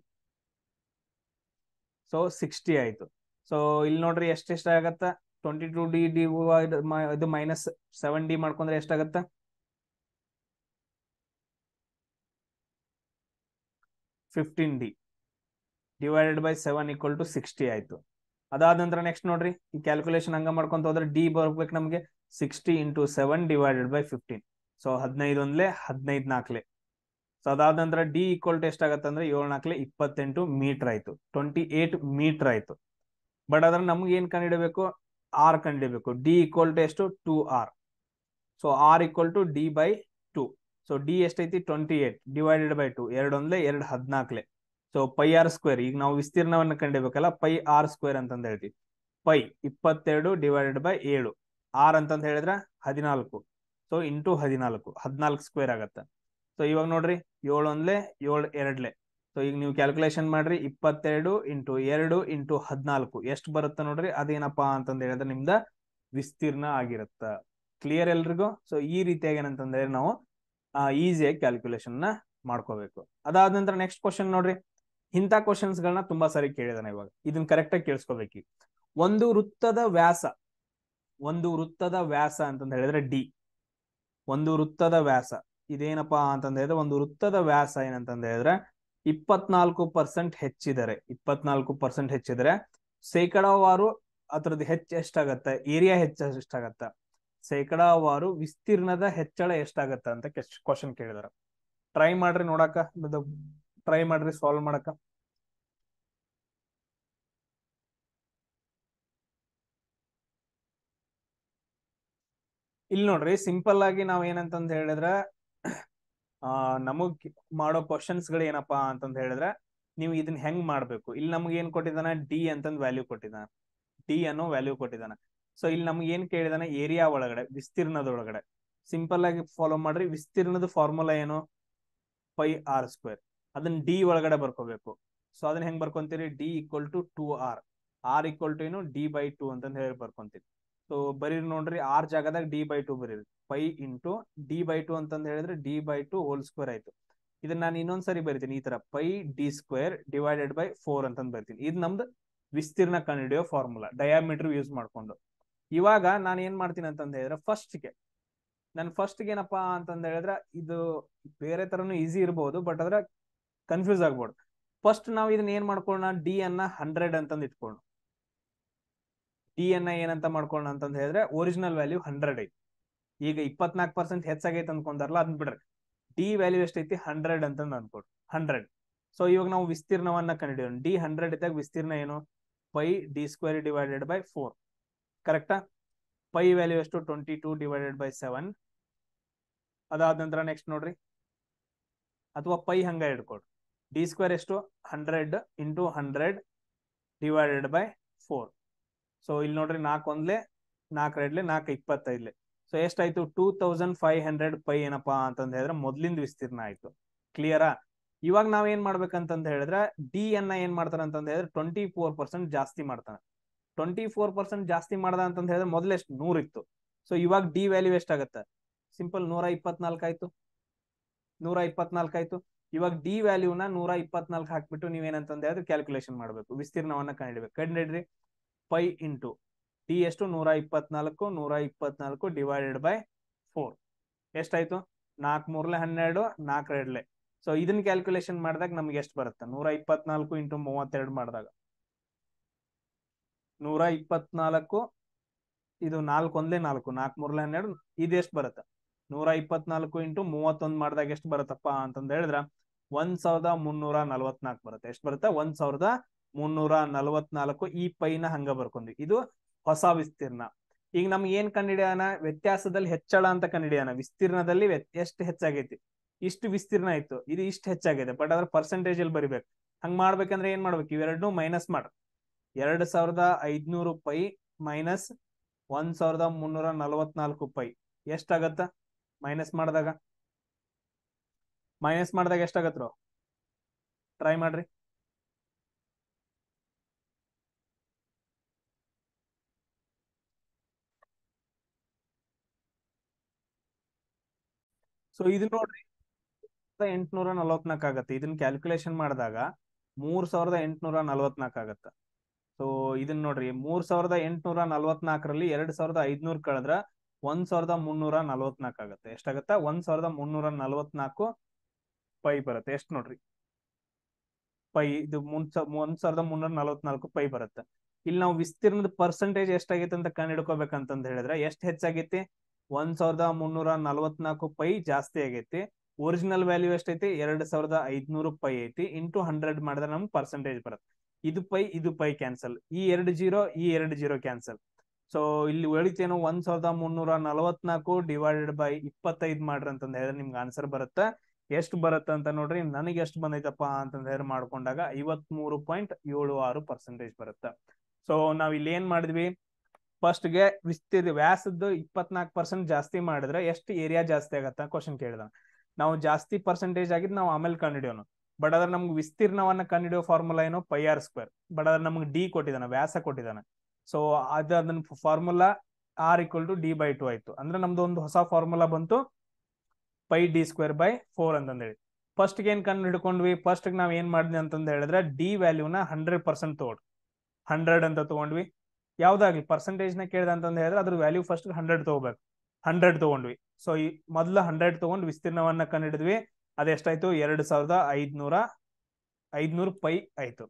so sixty ಆಯಿತು ಸೊ ಇಲ್ಲಿ ನೋಡ್ರಿ ಎಷ್ಟೆಷ್ಟಾಗತ್ತೆ ಟ್ವೆಂಟಿ ಟು ಡಿ ಡಿ ಇದು ಮೈನಸ್ ಸೆವೆನ್ ಡಿ ಮಾಡ್ಕೊಂಡ್ರೆ ಎಷ್ಟಾಗತ್ತ fifteen d divided by seven equal to sixty ಆಯ್ತು ಅದಾದ ನಂತರ ನೆಕ್ಸ್ಟ್ ನೋಡ್ರಿ ಈ ಕ್ಯಾಲ್ಕುಲೇಷನ್ ಹಂಗ ಮಾಡ್ಕೊಂತ ಹೋದ್ರೆ ಡಿ ಬರ್ಬೇಕು ನಮಗೆ sixty into seven divided by fifteen so ಹದಿನೈದು ಒಂದ್ಲೆ ಹದಿನೈದು ನಾಲ್ಕಲೆ ಸೊ ಅದಾದ ನಂತರ ಡಿ ಈಕ್ವಲ್ ಟು ಎಷ್ಟಾಗತ್ತೆ ಅಂದ್ರೆ ಏಳು ನಾಲ್ಕಲೆ ಇಪ್ಪತ್ತೆಂಟು ಮೀಟರ್ ಆಯ್ತು ಟ್ವೆಂಟಿ ಏಟ್ ಮೀಟರ್ ಆಯ್ತು ಬಟ್ ಅದ್ರ ನಮ್ಗೆ ಏನ್ ಕಂಡು ಹಿಡಬೇಕು ಆರ್ ಕಂಡಿಬೇಕು ಡಿ ಈಕ್ವಲ್ ಟು ಎಷ್ಟು two r so r equal to D by two so d ಎಷ್ಟೈತಿ twenty eight divided by two ಎರಡೊಂದ್ಲೆ ಎರಡು ಹದಿನಾಲ್ಕಲೆ ಸೊ ಪೈ ಆರ್ ಸ್ಕ್ವೇರ್ ಈಗ ನಾವು ವಿಸ್ತೀರ್ಣವನ್ನು ಕಂಡಿಬೇಕಲ್ಲ ಪೈ ಆರ್ ಸ್ಕ್ವೇರ್ ಅಂತಂದು ಹೇಳ್ತೀವಿ ಪೈ ಇಪ್ಪತ್ತೆರಡು ಡಿವೈಡೆಡ್ ಬೈ ಏಳು ಆರ್ ಅಂತಂದ ಹೇಳಿದ್ರೆ ಹದಿನಾಲ್ಕು ಸೊ ಇಂಟು ಹದಿನಾಲ್ಕು ಹದಿನಾಲ್ಕು ಸ್ಕ್ವೇರ್ ಆಗತ್ತೆ ಸೊ ಇವಾಗ ನೋಡ್ರಿ ಏಳು ಒಂದ್ಲೆ ಏಳು ಎರಡ್ಲೆ ಸೊ ಈಗ ನೀವು ಕ್ಯಾಲ್ಕುಲೇಷನ್ ಮಾಡ್ರಿ ಇಪ್ಪತ್ತೆರಡು ಇಂಟು ಎರಡು ಇಂಟು ಹದಿನಾಲ್ಕು ಎಷ್ಟು ಬರುತ್ತೆ ನೋಡ್ರಿ ಅದೇನಪ್ಪಾ ಅಂತಂದ ಹೇಳಿದ್ರೆ ನಿಮ್ದ ವಿಸ್ತೀರ್ಣ ಆಗಿರುತ್ತ ಕ್ಲಿಯರ್ ಎಲ್ರಿಗೂ ಸೊ ಈ ರೀತಿಯಾಗಿ ಏನಂತಂದ್ರೆ ನಾವು ಈಸಿಯಾಗಿ ಕ್ಯಾಲ್ಕುಲೇಷನ್ ನ ಮಾಡ್ಕೋಬೇಕು ಅದಾದ ನಂತರ ನೆಕ್ಸ್ಟ್ ಕ್ವಶನ್ ನೋಡ್ರಿ ಇಂಥ ಕ್ವಶನ್ಸ್ ಗಳನ್ನ ತುಂಬಾ ಸರಿ ಕೇಳಿದಾನೆ ಇವಾಗ ಇದನ್ನ ಕರೆಕ್ಟ್ ಆಗಿ ಕೇಳಿಸ್ಕೋಬೇಕು ಒಂದು ವೃತ್ತದ ವ್ಯಾಸ ಒಂದು ವೃತ್ತದ ವ್ಯಾಸ ಅಂತಂದ ಹೇಳಿದ್ರೆ ಡಿ ಒಂದು ವೃತ್ತದ ವ್ಯಾಸ ಇದೇನಪ್ಪಾ ಅಂತಂದ ಒಂದು ವೃತ್ತದ ವ್ಯಾಸ ಏನಂತಂದ ಹೇಳಿದ್ರೆ ಇಪ್ಪತ್ನಾಲ್ಕು ಪರ್ಸೆಂಟ್ ಹೆಚ್ಚಿದ್ದಾರೆ ಇಪ್ಪತ್ನಾಲ್ಕು ಪರ್ಸೆಂಟ್ ಹೆಚ್ಚಿದರೆ ಶೇಕಡಾವಾರು ಅದ್ರದ್ದು ಹೆಚ್ಚು ಎಷ್ಟಾಗತ್ತೆ ಏರಿಯಾ ಹೆಚ್ಚ ಎಷ್ಟಾಗತ್ತ ಶೇಕಡಾವಾರು ವಿಸ್ತೀರ್ಣದ ಹೆಚ್ಚಳ ಎಷ್ಟಾಗತ್ತ ಅಂತ ಕ್ವಶನ್ ಕೇಳಿದಾರೆ ಟ್ರೈ ಮಾಡ್ರಿ ನೋಡಕ ಟ್ರೈ ಮಾಡ್ರಿ ಸಾಲ್ವ್ ಮಾಡಕ ಇಲ್ಲಿ ನೋಡ್ರಿ ಸಿಂಪಲ್ ಆಗಿ ನಾವ್ ಏನಂತಂದ್ ಹೇಳಿದ್ರೆ ನಮಗ್ ಮಾಡೋ ಕ್ವಶನ್ಸ್ ಗಳು ಏನಪ್ಪಾ ಅಂತಂದ್ ಹೇಳಿದ್ರೆ ನೀವು ಇದನ್ನ ಹೆಂಗ್ ಮಾಡ್ಬೇಕು ಇಲ್ಲಿ ನಮ್ಗೆ ಏನ್ ಕೊಟ್ಟಿದ್ದಾನೆ ಡಿ ಅಂತಂದ್ ವ್ಯಾಲ್ಯೂ ಕೊಟ್ಟಿದ್ದಾನೆ ಡಿ ಅನ್ನೋ ವ್ಯಾಲ್ಯೂ ಕೊಟ್ಟಿದ್ದಾನೆ ಸೊ ಇಲ್ಲಿ ನಮ್ಗೆ ಏನ್ ಕೇಳಿದಾನೆ ಏರಿಯಾ ಒಳಗಡೆ ವಿಸ್ತೀರ್ಣದ ಒಳಗಡೆ ಸಿಂಪಲ್ ಆಗಿ ಫಾಲೋ ಮಾಡ್ರಿ ವಿಸ್ತೀರ್ಣದ ಫಾರ್ಮುಲಾ ಏನು ಫೈ ಆರ್ ಸ್ಕ್ವೇರ್ ಅದನ್ನ ಡಿ ಒಳಗಡೆ ಬರ್ಕೋಬೇಕು ಸೊ ಅದನ್ನ ಹೆಂಗ್ ಬರ್ಕೊಂತೀರಿ d equal to two r r equal to ಏನು ಡಿ ಬೈ ಟೂ ಅಂತ ಹೇಳಿ ಬರ್ಕೊಂತೀರಿ ಸೊ ಬರೀರಿ ನೋಡ್ರಿ ಆರ್ ಜಾಗದಾಗ ಡಿ ಬೈ ಟೂ ಬರೀರಿ pi into d by two ಅಂತ ಹೇಳಿದ್ರೆ d by two whole square ಆಯ್ತು ಇದನ್ನ ನಾನು ಇನ್ನೊಂದ್ಸರಿ ಬರಿತೀನಿ ಈ ತರ pi d square divided by four ಅಂತಂದು ಬರಿತೀನಿ ಇದು ನಮ್ದು ವಿಸ್ತೀರ್ಣ ಕಂಡುಹಿಡಿಯೋ ಫಾರ್ಮುಲಾ ಡಯಾಮೀಟರ್ ಯೂಸ್ ಮಾಡ್ಕೊಂಡು ಇವಾಗ ನಾನು ಏನ್ ಮಾಡ್ತೀನಿ ಅಂತಂದ ಹೇಳಿದ್ರೆ ಫಸ್ಟ್ಗೆ ನಾನು ಫಸ್ಟ್ಗೆ ಏನಪ್ಪಾ ಅಂತಂದ ಹೇಳಿದ್ರೆ ಇದು ಬೇರೆ ತರನು ಈಸಿ ಇರ್ಬೋದು ಬಟ್ ಅದ್ರ ಕನ್ಫ್ಯೂಸ್ ಆಗ್ಬೋದು ಫಸ್ಟ್ ನಾವು ಇದನ್ನ ಏನ್ ಮಾಡ್ಕೊಳ್ಳೋಣ ಡಿ ಅನ್ನ ಹಂಡ್ರೆಡ್ ಅಂತಂದ್ ಇಟ್ಕೊಳ್ಳೋಣ ಡಿ ಅನ್ನ ಏನಂತ ಮಾಡ್ಕೊಳ್ಳೋಣ ಅಂತಂದ್ರೆ ಹೇಳಿದ್ರೆ ಒರಿಜಿನಲ್ ವ್ಯಾಲ್ಯೂ ಹಂಡ್ರೆಡ್ ಐತಿ ಈಗ ಇಪ್ಪತ್ನಾಲ್ಕು ಪರ್ಸೆಂಟ್ ಹೆಚ್ಚಾಗೈತೆ ಅನ್ಕೊಂಡಾರಲ್ಲ ಅದನ್ನ ಬಿಡ್ರಿ ಡಿ ವ್ಯಾಲ್ಯೂ ಎಷ್ಟೈತಿ ಹಂಡ್ರೆಡ್ ಅಂತ ಅನ್ಕೊಡ್ರಿ ಹಂಡ್ರೆಡ್ ಸೊ ಇವಾಗ ನಾವು ವಿಸ್ತೀರ್ಣವನ್ನ ಕಂಡಿಡಿಯೋಣ ಡಿ ಹಂಡ್ರೆಡ್ ಇದ್ದಾಗ ವಿಸ್ತೀರ್ಣ ಏನು pi d square divided by four ಕರೆಕ್ಟಾ ಪೈ ವ್ಯಾಲ್ಯೂ ಎಷ್ಟು twenty two divided by seven ಅದಾದ ನಂತರ ನೆಕ್ಸ್ಟ್ ನೋಡ್ರಿ ಅಥವಾ ಪೈ ಹಂಗ ಹಿಡ್ಕೊಡ್ರಿ ಡಿ ಸ್ಕ್ವೇರ್ ಎಷ್ಟು hundred into hundred divided by four so ಇಲ್ಲಿ ನೋಡ್ರಿ ನಾಲ್ಕು ಒಂದ್ಲೆ ನಾಲ್ಕು ಎರಡ್ಲೆ ನಾಲ್ಕು ಇಪ್ಪತ್ತೈದ್ಲೆ ಸೊ ಆಯ್ತು two thousand five hundred pi ಏನಪ್ಪಾ ಅಂತಂದ ಹೇಳಿದ್ರೆ ಮೊದ್ಲಿಂದ ವಿಸ್ತೀರ್ಣ ಆಯ್ತು ಕ್ಲಿಯರಾ ಇವಾಗ ನಾವ್ ಏನ್ ಮಾಡ್ಬೇಕಂತಂದ ಹೇಳಿದ್ರೆ ಡಿ ಅನ್ನ ಏನ್ ಮಾಡ್ತಾನೆ ಅಂತಂದ ಹೇಳಿದ್ರೆ ಟ್ವೆಂಟಿ ಫೋರ್ ಪರ್ಸೆಂಟ್ ಜಾಸ್ತಿ ಮಾಡ್ತಾನೆ ಟ್ವೆಂಟಿ ಫೋರ್ ಪರ್ಸೆಂಟ್ ಜಾಸ್ತಿ ಮಾಡ್ದ ಅಂತಂದ ಹೇಳಿದ್ರೆ ಮೊದಲೆಷ್ಟು ನೂರ್ ಇತ್ತು ಸೊ ಇವಾಗ ಡಿ ವ್ಯಾಲ್ಯೂ ಎಷ್ಟಾಗತ್ತೆ ಸಿಂಪಲ್ ನೂರ ಇಪ್ಪತ್ನಾಲ್ಕಾಯ್ತು ನೂರ ಇಪ್ಪತ್ನಾಲ್ಕಾಯ್ತು ಇವಾಗ ಡಿ ವ್ಯಾಲ್ಯೂನ ನೂರ ಇಪ್ಪತ್ನಾಲ್ಕು ಹಾಕ್ಬಿಟ್ಟು ನೀವೇನಂತಂದ ಹೇಳಿದ್ರೆ ಕ್ಯಾಲ್ಕುಲೇಷನ್ ಮಾಡ್ಬೇಕು ವಿಸ್ತೀರ್ಣವನ್ನ ಕಂಡಿಡ್ಬೇಕು ಕಂಡಿಡ್ರಿ ಪೈ ಇಂಟು ಟಿ ಎಷ್ಟು ನೂರ ಇಪ್ಪತ್ನಾಲ್ಕು ನೂರ ಇಪ್ಪತ್ನಾಲ್ಕು ಡಿವೈಡೆಡ್ ಬೈ ಫೋರ್ ಎಷ್ಟಾಯ್ತು ನಾಲ್ಕು ಮೂರ್ಲೆ ಹನ್ನೆರಡು ನಾಲ್ಕು ಎರಡ್ಲೆ ಸೊ ಇದನ್ನ ಕ್ಯಾಲ್ಕುಲೇಷನ್ ಮಾಡಿದಾಗ ನಮ್ಗೆ ಎಷ್ಟು ಬರುತ್ತೆ ನೂರ ಇಪ್ಪತ್ನಾಲ್ಕು ಇಂಟು ಮೂವತ್ತೆರಡು ಮಾಡಿದಾಗ ನೂರ ಇಪ್ಪತ್ನಾಲ್ಕು ಇದು ನಾಲ್ಕು ಒಂದ್ಲೆ ನಾಲ್ಕು ನಾಲ್ಕು ಮೂರ್ಲೆ ಹನ್ನೆರಡು ಇದು ಎಷ್ಟು ಬರುತ್ತೆ ನೂರ ಇಪ್ಪತ್ನಾಲ್ಕು ಇಂಟು ಮೂವತ್ತೊಂದು ಮಾಡಿದಾಗ ಎಷ್ಟು ಬರುತ್ತಪ್ಪ ಅಂತಂದ ಹೇಳಿದ್ರ ಒಂದ್ ಸಾವಿರದ ಮುನ್ನೂರ ನಲ್ವತ್ನಾಲ್ಕು ಬರುತ್ತೆ ಎಷ್ಟು ಬರುತ್ತೆ ಒಂದ್ ಸಾವಿರದ ಮುನ್ನೂರ ನಲ್ವತ್ನಾಲ್ಕು ಈ ಪೈನ ಹಂಗ ಬರ್ಕೊಂಡ್ವಿ ಇದು ಹೊಸ ವಿಸ್ತೀರ್ಣ ಈಗ ನಮ್ಗೆ ಏನ್ ಕಂಡಿಡಿಯೋಣ ವ್ಯತ್ಯಾಸದಲ್ಲಿ ಹೆಚ್ಚಳ ಅಂತ ಕಂಡಿಡಿಯೋಣ ವಿಸ್ತೀರ್ಣದಲ್ಲಿ ಎಷ್ಟು ಹೆಚ್ಚಾಗೈತಿ ಇಷ್ಟು ವಿಸ್ತೀರ್ಣ ಇತ್ತು ಇದು ಇಷ್ಟು ಹೆಚ್ಚಾಗಿದೆ ಬಟ್ ಅದ್ರ ಪರ್ಸೆಂಟೇಜ್ ಅಲ್ಲಿ ಬರಿಬೇಕು ಹಂಗ್ ಮಾಡ್ಬೇಕಂದ್ರೆ ಏನ್ ಮಾಡ್ಬೇಕು ಇವೆರಡನ್ನೂ ಮೈನಸ್ ಮಾಡ್ರಿ ಎರಡ್ ಸಾವಿರದ ಐದ್ನೂರು ಪೈ ಮೈನಸ್ ಒಂದ್ ಸಾವಿರದ ಮುನ್ನೂರ ನಲವತ್ನಾಲ್ಕು ಪೈ ಎಷ್ಟಾಗತ್ತ ಮೈನಸ್ ಮಾಡಿದಾಗ ಮೈನಸ್ ಮಾಡಿದಾಗ ಎಷ್ಟಾಗತ್ರು ಟ್ರೈ ಮಾಡ್ರಿ ಸೊ ಇದು ನೋಡ್ರಿ ಎಂಟ್ನೂರ ನಲ್ವತ್ನಾಕ್ ಆಗತ್ತೆ ಇದನ್ನ ಕ್ಯಾಲ್ಕುಲೇಷನ್ ಮಾಡಿದಾಗ ಮೂರ್ ಸಾವಿರದ ಎಂಟುನೂರ ನಲ್ವತ್ನಾಕ್ ಆಗತ್ತ ಸೊ ಇದನ್ನ ನೋಡ್ರಿ ಮೂರ್ ಸಾವಿರದ ಎಂಟ್ನೂರ ನಲ್ವತ್ನಾಲ್ಕರಲ್ಲಿ ಎರಡ್ ಸಾವಿರದ ಐದ್ನೂರ್ ಕಳೆದ್ರ ಒಂದ್ ಸಾವಿರದ ಮುನ್ನೂರ ನಲ್ವತ್ನಾಕ್ ಆಗತ್ತೆ ಎಷ್ಟಾಗತ್ತ ಒಂದ್ ಸಾವಿರದ ಮುನ್ನೂರ ನಲ್ವತ್ನಾಲ್ಕು ಪೈ ಬರುತ್ತೆ ಎಷ್ಟ್ ನೋಡ್ರಿ ಪೈ ಇದು ಒಂದ್ ಸಾವಿರದ ಮುನ್ನೂರ ನಲ್ವತ್ನಾಲ್ಕು ಪೈ ಬರುತ್ತೆ ಇಲ್ಲಿ ನಾವು ವಿಸ್ತೀರ್ಣದ ಪರ್ಸೆಂಟೇಜ್ ಎಷ್ಟಾಗೈತೆ ಅಂತ ಕಂಡು ಹಿಡ್ಕೋಬೇಕಂತಂದ್ ಹೇಳಿದ್ರೆ ಎಷ್ಟ್ ಹೆಚ್ಚಾಗೈತಿ ಒಂದ್ ಸಾವಿರದ ಮುನ್ನೂರ ನಲ್ವತ್ನಾಲ್ಕು ಪೈ ಜಾಸ್ತಿ ಆಗೈತಿ ಒರಿಜಿನಲ್ ವ್ಯಾಲ್ಯೂ ಎಷ್ಟೈತಿ ಎರಡ್ ಸಾವಿರದ ಐದ್ನೂರು ಪೈ ಐತಿ ಇಂಟು ಹಂಡ್ರೆಡ್ ಮಾಡಿದ್ರೆ ನಮ್ಗೆ ಪರ್ಸೆಂಟೇಜ್ ಬರುತ್ತೆ ಇದು ಪೈ ಇದು ಪೈ ಕ್ಯಾನ್ಸಲ್ ಈ ಎರಡು ಜೀರೋ ಈ ಎರಡು ಜೀರೋ ಕ್ಯಾನ್ಸಲ್ ಸೊ ಇಲ್ಲಿ ಉಳಿತೇನು ಒಂದ್ ಸಾವಿರದ ಮುನ್ನೂರ ನಲವತ್ನಾಲ್ಕು ಡಿವೈಡೆಡ್ ಬೈ ಇಪ್ಪತ್ತೈದು ಮಾಡ್ರಿ ಅಂತಂದ್ರೆ ಹೇಳಿದ್ರೆ ನಿಮ್ಗೆ ಆನ್ಸರ್ ಬರುತ್ತೆ ಎಷ್ಟು ಬರುತ್ತೆ ಅಂತ ನೋಡ್ರಿ ನನಗೆ ಎಷ್ಟು ಬಂದೈತಪ್ಪ ಅಂತಂದ ಹೇಳಿ ಮಾಡ್ಕೊಂಡಾಗ ಐವತ್ಮೂರು ಪಾಯಿಂಟ್ ಏಳು ಆರು ಪರ್ಸೆಂಟೇಜ್ ಬರುತ್ತೆ ಸೊ ನಾವ್ ಇಲ್ಲಿ ಏನ್ ಮಾಡಿದ್ವಿ ಫಸ್ಟ್ ಗೆ ವಿಸ್ತೀರ್ಣ ವ್ಯಾಸದ್ದು ಇಪ್ಪತ್ನಾಲ್ಕು ಪರ್ಸೆಂಟ್ ಜಾಸ್ತಿ ಮಾಡಿದ್ರೆ ಎಷ್ಟು ಏರಿಯಾ ಜಾಸ್ತಿ ಆಗತ್ತ ಕ್ವಶನ್ ಕೇಳಿದ ನಾವು ಜಾಸ್ತಿ ಪರ್ಸೆಂಟೇಜ್ ಆಗಿದ್ ನಾವು ಆಮೇಲೆ ಕಂಡುಹಿಡಿಯೋನು ಬಟ್ ಅದ್ರ ನಮ್ಗೆ ವಿಸ್ತೀರ್ಣವನ್ನ ಕಂಡಿಡಿಯೋ ಫಾರ್ಮುಲಾ ಏನು ಪೈ ಆರ್ ಸ್ಕ್ವೇರ್ ಬಟ್ ಅದ್ರ ನಮ್ಗೆ ಡಿ ಕೊಟ್ಟಿದ್ದಾನೆ ವ್ಯಾಸ ಕೊಟ್ಟಿದ್ದಾನೆ ಸೊ ಅದ ಅದನ್ನ formula r equal to D by two ಆಯ್ತು ಅಂದ್ರೆ ನಮ್ದು ಒಂದು ಹೊಸ ಫಾರ್ಮುಲಾ ಬಂತು pi d square by four ಅಂತಂದೇಳಿ ಫಸ್ಟ್ ಗೆ ಏನ್ ಕಂಡು ಹಿಡ್ಕೊಂಡ್ವಿ ಫಸ್ಟ್ ನಾವ್ ಏನ್ ಮಾಡಿದ್ವಿ ಅಂತಂದ ಹೇಳಿದ್ರೆ ಡಿ ವ್ಯಾಲ್ಯೂನ ಹಂಡ್ರೆಡ್ ಪರ್ಸೆಂಟ್ ತಗೊಂಡು ಹಂಡ್ರೆಡ್ ಅಂತ ತಗೊಂಡ್ವಿ ಯಾವ್ದಾಗ್ಲಿ ಪರ್ಸೆಂಟೇಜ್ನ ಕೇಳಿದೆ ಅಂತಂದು ಹೇಳಿದ್ರೆ ಅದ್ರ ವ್ಯಾಲ್ಯೂ ಫಸ್ಟ್ ಹಂಡ್ರೆಡ್ ತಗೋಬೇಕು ಹಂಡ್ರೆಡ್ ತಗೊಂಡ್ವಿ ಸೊ ಈ ಮೊದಲ ಹಂಡ್ರೆಡ್ ತಗೊಂಡು ವಿಸ್ತೀರ್ಣವನ್ನ ಕಂಡಿಡಿದ್ವಿ ಅದೆಷ್ಟಾಯ್ತು ಎರಡು ಸಾವಿರದ ಐದ್ನೂರ ಐದ್ನೂರು ಪೈ ಆಯ್ತು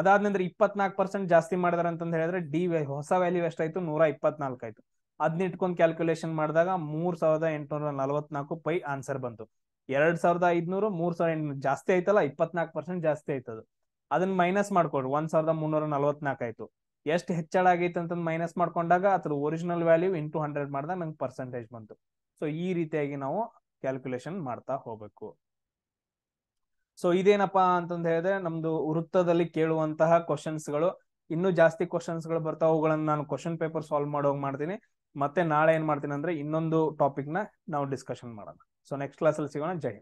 ಅದಾದ ನಂತರ ಇಪ್ಪತ್ನಾಲ್ಕು ಪರ್ಸೆಂಟ್ ಜಾಸ್ತಿ ಮಾಡಿದಾರೆ ಅಂತಂದು ಹೇಳಿದ್ರೆ ಡಿ ಹೊಸ ವ್ಯಾಲ್ಯೂ ಎಷ್ಟಾಯ್ತು ನೂರ ಇಪ್ಪತ್ನಾಲ್ಕು ಆಯ್ತು ಅದನ್ನ ಇಟ್ಕೊಂಡು ಕ್ಯಾಲ್ಕುಲೇಷನ್ ಮಾಡಿದಾಗ ಮೂರ್ ಸಾವಿರದ ಎಂಟುನೂರ ನಲವತ್ನಾಲ್ಕು ಪೈ ಆನ್ಸರ್ ಬಂತು ಎರಡು ಸಾವಿರದ ಐದ್ನೂರು ಮೂರ್ ಸಾವಿರ ಎಂಟುನೂರು ಜಾಸ್ತಿ ಆಯ್ತಲ್ಲ ಇಪ್ಪತ್ನಾಲ್ಕು ಪರ್ಸೆಂಟ್ ಜಾಸ್ತಿ ಆಯ್ತದ ಅದನ್ನ ಮೈನಸ್ ಮಾಡ್ಕೊಡ್ರಿ ಒಂದ್ ಸಾವಿರದ ಮುನ್ನೂರ ನಲವತ್ನಾಲ್ಕು ಆಯ್ತು ಎಷ್ಟು ಹೆಚ್ಚಳ ಆಗೈತೆ ಅಂತಂದ್ ಮೈನಸ್ ಮಾಡ್ಕೊಂಡಾಗ ಅದ್ರ ಒರಿಜಿನಲ್ ವ್ಯಾಲ್ಯೂ ಇಂಟು ಹಂಡ್ರೆಡ್ ಮಾಡಿದಾಗ ನಂಗೆ ಪರ್ಸೆಂಟೇಜ್ ಬಂತು ಸೊ ಈ ರೀತಿಯಾಗಿ ನಾವು ಕ್ಯಾಲ್ಕುಲೇಷನ್ ಮಾಡ್ತಾ ಹೋಗ್ಬೇಕು ಸೊ ಇದೇನಪ್ಪ ಅಂತಂದು ಹೇಳಿದ್ರೆ ನಮ್ದು ವೃತ್ತದಲ್ಲಿ ಕೇಳುವಂತಹ ಗಳು ಇನ್ನೂ ಜಾಸ್ತಿ ಗಳು ಬರ್ತಾ ಅವುಗಳನ್ನು ನಾನು ಕ್ವಶನ್ ಪೇಪರ್ ಸಾಲ್ವ್ ಮಾಡೋಗಿ ಮಾಡ್ತೀನಿ ಮತ್ತೆ ನಾಳೆ ಏನ್ ಮಾಡ್ತೀನಿ ಅಂದ್ರೆ ಇನ್ನೊಂದು ಟಾಪಿಕ್ನ ನಾವು ಡಿಸ್ಕಷನ್ ಮಾಡೋಣ ಸೊ ನೆಕ್ಸ್ಟ್ ಕ್ಲಾಸಲ್ಲಿ ಸಿಗೋಣ ಜೈ